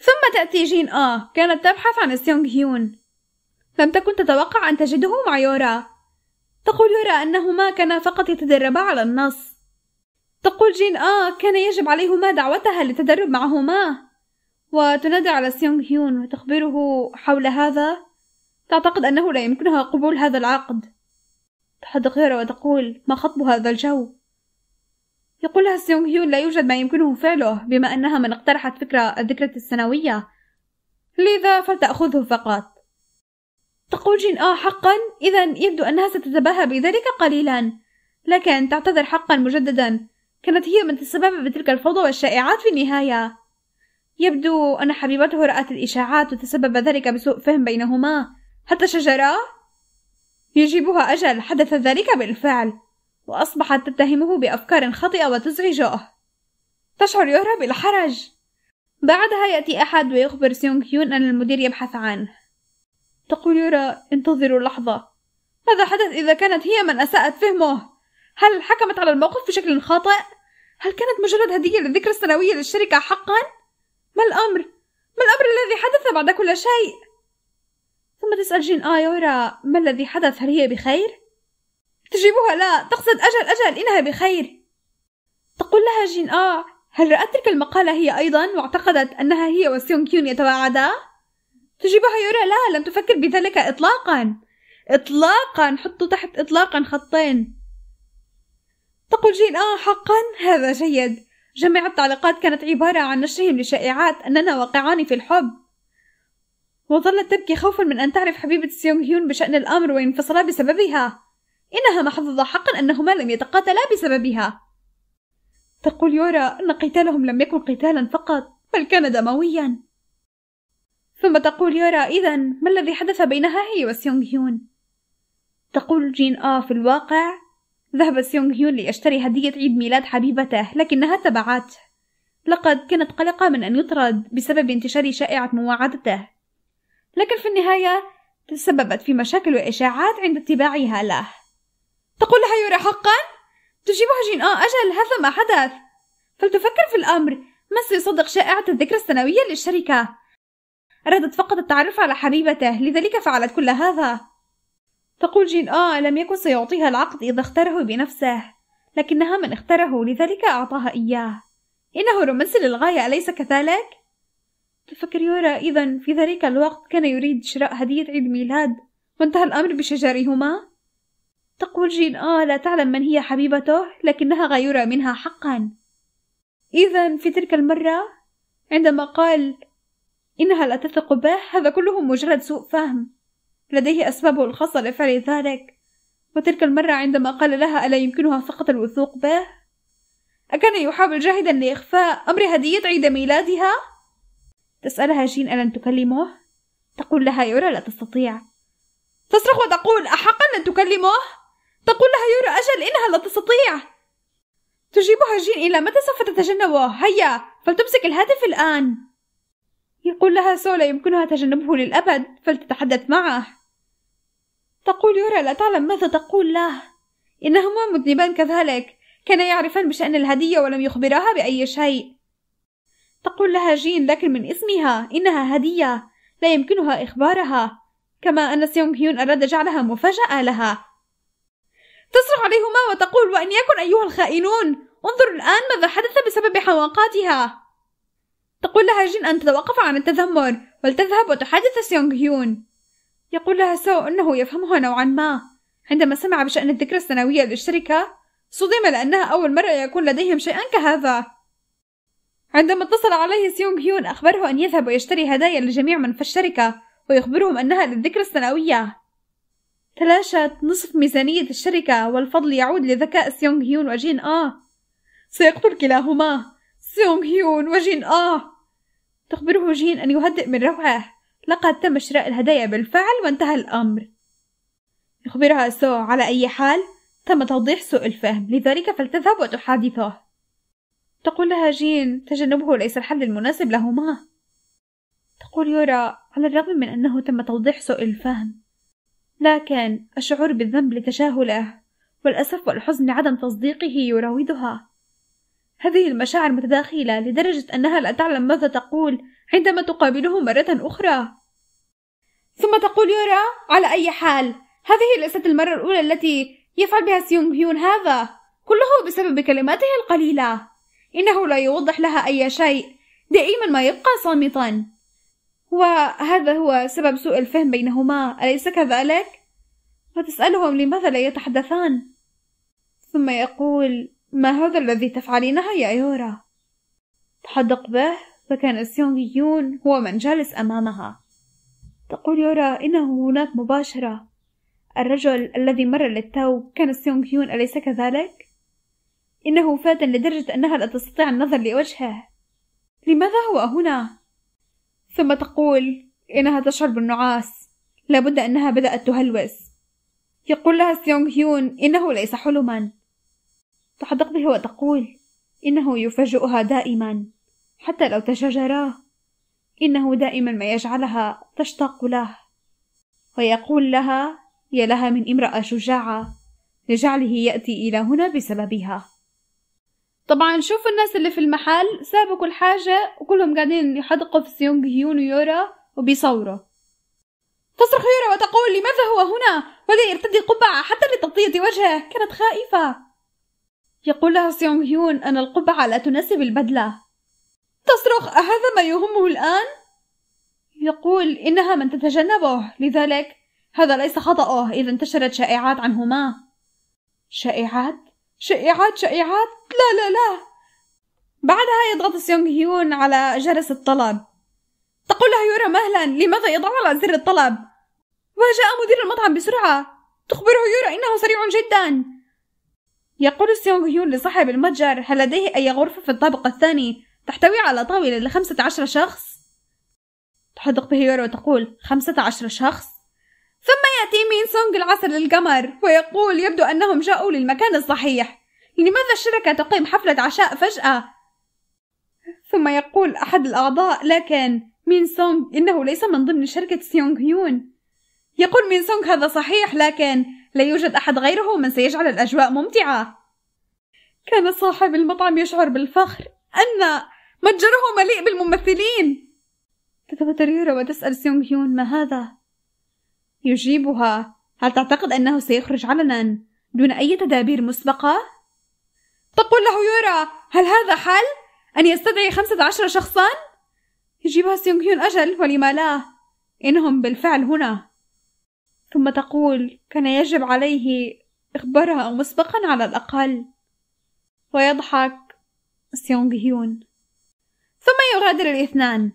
ثم تأتي جين آه كانت تبحث عن سيونغ هيون لم تكن تتوقع أن تجده مع يورا تقول يورا أنهما كانا فقط يتدربا على النص تقول جين آه كان يجب عليهما دعوتها للتدرب معهما وتنادي على سيونغ هيون وتخبره حول هذا تعتقد أنه لا يمكنها قبول هذا العقد تحدق يورا وتقول ما خطب هذا الجو يقولها سيونغ هيو لا يوجد ما يمكنه فعله بما أنها من اقترحت فكرة الذكرة السنوية لذا فلتأخذه فقط تقول جين آه حقا إذا يبدو أنها ستتباهى بذلك قليلا لكن تعتذر حقا مجددا كانت هي من تسبب بتلك الفوضى والشائعات في النهاية يبدو أن حبيبته رأت الإشاعات وتسبب ذلك بسوء فهم بينهما حتى شجرة يجيبها أجل حدث ذلك بالفعل وأصبحت تتهمه بأفكار خاطئة وتزعجه تشعر يورا بالحرج بعدها يأتي أحد ويخبر سيونغ هيون أن المدير يبحث عنه تقول يورا انتظروا لحظة ماذا حدث إذا كانت هي من أساءت فهمه؟ هل حكمت على الموقف بشكل خاطئ؟ هل كانت مجرد هدية للذكرى السنوية للشركة حقا؟ ما الأمر؟ ما الأمر الذي حدث بعد كل شيء؟ ثم تسأل جين آيورا آه ما الذي حدث هل هي بخير؟ تجيبها لا تقصد أجل أجل إنها بخير تقول لها جين آه هل رأت تلك المقالة هي أيضا واعتقدت أنها هي وسيون كيون يتواعدا؟ تجيبها يورا لا لم تفكر بذلك إطلاقا إطلاقا حطوا تحت إطلاقا خطين تقول جين آه حقا هذا جيد جميع التعليقات كانت عبارة عن نشرهم لشائعات أننا واقعان في الحب وظلت تبكي خوفا من أن تعرف حبيبة سيونغ هيون بشأن الأمر وينفصلا بسببها إنها محظوظة حقا أنهما لم يتقاتلا بسببها تقول يورا أن قتالهم لم يكن قتالا فقط بل كان دمويا ثم تقول يورا إذا ما الذي حدث بينها هي وسيونغ هيون تقول جين آه في الواقع ذهب سيونغ هيون ليشتري هدية عيد ميلاد حبيبته لكنها تبعته لقد كانت قلقة من أن يطرد بسبب انتشار شائعة مواعدته لكن في النهاية تسببت في مشاكل وإشاعات عند اتباعها له تقول لها يوري حقا؟ تجيبها جين آه أجل هذا ما حدث فلتفكر في الأمر ما سيصدق شائعة الذكرى السنوية للشركة أرادت فقط التعرف على حبيبته لذلك فعلت كل هذا تقول جين آه لم يكن سيعطيها العقد إذا اختاره بنفسه لكنها من اختاره لذلك أعطاها إياه إنه رومانسي للغاية أليس كذلك؟ تفكر يورا إذا في ذلك الوقت كان يريد شراء هدية عيد ميلاد وانتهى الأمر بشجرهما تقول جين آه لا تعلم من هي حبيبته لكنها غيورة منها حقا إذا في تلك المرة عندما قال إنها لا تثق به هذا كله مجرد سوء فهم لديه أسبابه الخاصة لفعل ذلك وتلك المرة عندما قال لها ألا يمكنها فقط الوثوق به أكان يحاول جاهدا لإخفاء أمر هدية عيد ميلادها؟ تسألها جين ألن تكلمه؟ تقول لها يورا لا تستطيع تصرخ وتقول أحقا أن تكلمه؟ تقول لها يورو أجل إنها لا تستطيع تجيبها جين إلى متى سوف تتجنبه هيا فلتمسك الهاتف الآن يقول لها سولا يمكنها تجنبه للأبد فلتتحدث معه تقول يورا لا تعلم ماذا تقول له إنهما مذنبان كذلك كانا يعرفان بشأن الهدية ولم يخبراها بأي شيء تقول لها جين لكن من اسمها إنها هدية لا يمكنها إخبارها كما أن سيونغ هيون أراد جعلها مفاجأة لها تصرخ عليهما وتقول وأن يكن أيها الخائنون انظروا الآن ماذا حدث بسبب حواقاتها تقول لها جين أن تتوقف عن التذمر ولتذهب وتحدث سيونغ هيون يقول لها سو أنه يفهمها نوعا ما عندما سمع بشأن الذكرى السنوية للشركة صدم لأنها أول مرة يكون لديهم شيئا كهذا عندما اتصل عليه سيونغ هيون أخبره أن يذهب ويشتري هدايا لجميع من في الشركة ويخبرهم أنها للذكرى السنوية تلاشت نصف ميزانية الشركة والفضل يعود لذكاء سيونغ هيون وجين آه سيقتل كلاهما سيونغ هيون وجين آه تخبره جين أن يهدئ من روعه لقد تم شراء الهدايا بالفعل وانتهى الأمر يخبرها سو على أي حال تم توضيح سوء الفهم لذلك فلتذهب وتحادثه تقول لها جين تجنبه ليس الحل المناسب لهما تقول يورا على الرغم من أنه تم توضيح سوء الفهم لكن الشعور بالذنب لتجاهله والأسف والحزن لعدم تصديقه يراودها هذه المشاعر متداخلة لدرجة أنها لا تعلم ماذا تقول عندما تقابله مرة أخرى ثم تقول يورا على أي حال هذه ليست المرة الأولى التي يفعل بها سيونغ هيون هذا كله بسبب كلماته القليلة إنه لا يوضح لها أي شيء دائما ما يبقى صامتا وهذا هو سبب سوء الفهم بينهما أليس كذلك؟ وتسألهم لماذا لا يتحدثان ثم يقول ما هذا الذي تفعلينه يا يورا؟ تحدق به فكان السيونغيون هو من جالس أمامها تقول يورا إنه هناك مباشرة الرجل الذي مر للتو كان سيونغ أليس كذلك؟ إنه فاتن لدرجة أنها لا تستطيع النظر لوجهه لماذا هو هنا؟ ثم تقول إنها تشعر بالنعاس لابد أنها بدأت تهلوس يقول لها سيونغ هيون إنه ليس حلما تحدق به وتقول إنه يفاجئها دائما حتى لو تشاجراه إنه دائما ما يجعلها تشتاق له ويقول لها يا لها من امرأة شجاعة لجعله يأتي إلى هنا بسببها طبعا شوفوا الناس اللي في المحل سابوا كل حاجة وكلهم قاعدين يحدقوا في سيونغ هيون ويورا وبيصوروا تصرخ يورا وتقول لماذا هو هنا ولا يرتدي قبعة حتى لتغطية وجهه كانت خائفة يقول لها سيونغ هيون أن القبعة لا تناسب البدلة تصرخ أهذا ما يهمه الآن؟ يقول إنها من تتجنبه لذلك هذا ليس خطأه إذا انتشرت شائعات عنهما شائعات؟ شائعات شائعات لا لا لا بعدها يضغط سيونغ هيون على جرس الطلب تقول له يورا مهلا لماذا يضغط على زر الطلب وجاء مدير المطعم بسرعة تخبره يورا إنه سريع جدا يقول سيونغ هيون لصاحب المتجر هل لديه أي غرفة في الطابق الثاني تحتوي على طاولة لخمسة عشر شخص؟ تحدق به يورا وتقول خمسة عشر شخص ثم يأتي مين سونغ العصر للقمر ويقول يبدو أنهم جاءوا للمكان الصحيح لماذا الشركة تقيم حفلة عشاء فجأة؟ ثم يقول أحد الأعضاء لكن مين سونغ إنه ليس من ضمن شركة سيونغ هيون يقول مين سونغ هذا صحيح لكن لا يوجد أحد غيره من سيجعل الأجواء ممتعة كان صاحب المطعم يشعر بالفخر أن متجره مليء بالممثلين تتوتر يورا وتسأل سيونغ هيون ما هذا؟ يجيبها هل تعتقد أنه سيخرج علنا دون أي تدابير مسبقة؟ تقول له يورا هل هذا حل؟ أن يستدعي خمسة عشر شخصا؟ يجيبها سيونغ هيون أجل ولما لا إنهم بالفعل هنا ثم تقول كان يجب عليه إخبارها مسبقا على الأقل ويضحك سيونغ هيون ثم يغادر الاثنان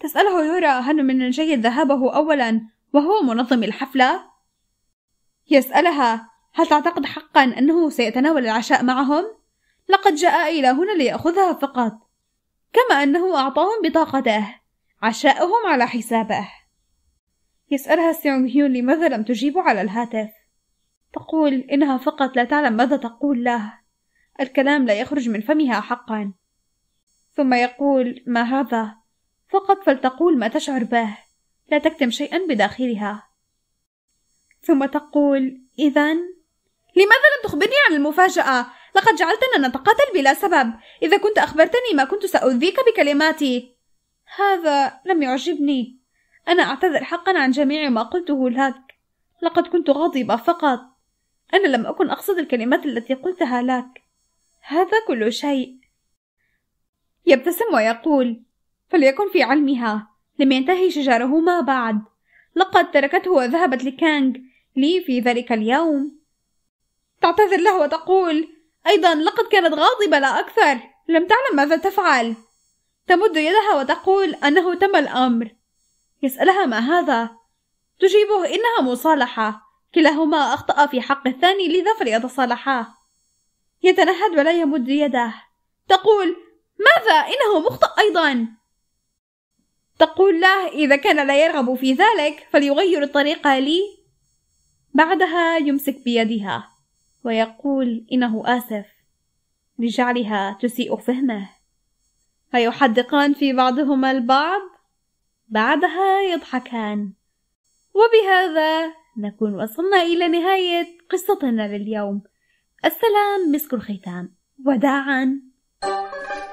تسأله يورا هل من الجيد ذهابه أولا وهو منظم الحفلة يسألها هل تعتقد حقا أنه سيتناول العشاء معهم؟ لقد جاء إلى هنا ليأخذها فقط كما أنه أعطاهم بطاقته عشاءهم على حسابه يسألها سيونغ هيون لماذا لم تجيب على الهاتف تقول إنها فقط لا تعلم ماذا تقول له الكلام لا يخرج من فمها حقا ثم يقول ما هذا فقط فلتقول ما تشعر به لا تكتم شيئا بداخلها ثم تقول إذا لماذا لم تخبرني عن المفاجأة؟ لقد جعلتنا نتقاتل بلا سبب إذا كنت أخبرتني ما كنت سأؤذيك بكلماتي هذا لم يعجبني أنا أعتذر حقا عن جميع ما قلته لك لقد كنت غاضبة فقط أنا لم أكن أقصد الكلمات التي قلتها لك هذا كل شيء يبتسم ويقول فليكن في علمها لم ينتهي شجرهما بعد لقد تركته وذهبت لكانغ لي في ذلك اليوم تعتذر له وتقول أيضا لقد كانت غاضبة لا أكثر لم تعلم ماذا تفعل تمد يدها وتقول أنه تم الأمر يسألها ما هذا تجيبه إنها مصالحة كلاهما أخطأ في حق الثاني لذا فليتصالحا يتنهد ولا يمد يده تقول ماذا إنه مخطئ أيضا تقول له إذا كان لا يرغب في ذلك فليغير الطريقة لي بعدها يمسك بيدها ويقول إنه آسف لجعلها تسيء فهمه فيحدقان في بعضهما البعض بعدها يضحكان وبهذا نكون وصلنا إلى نهاية قصتنا لليوم السلام مسك الختام وداعا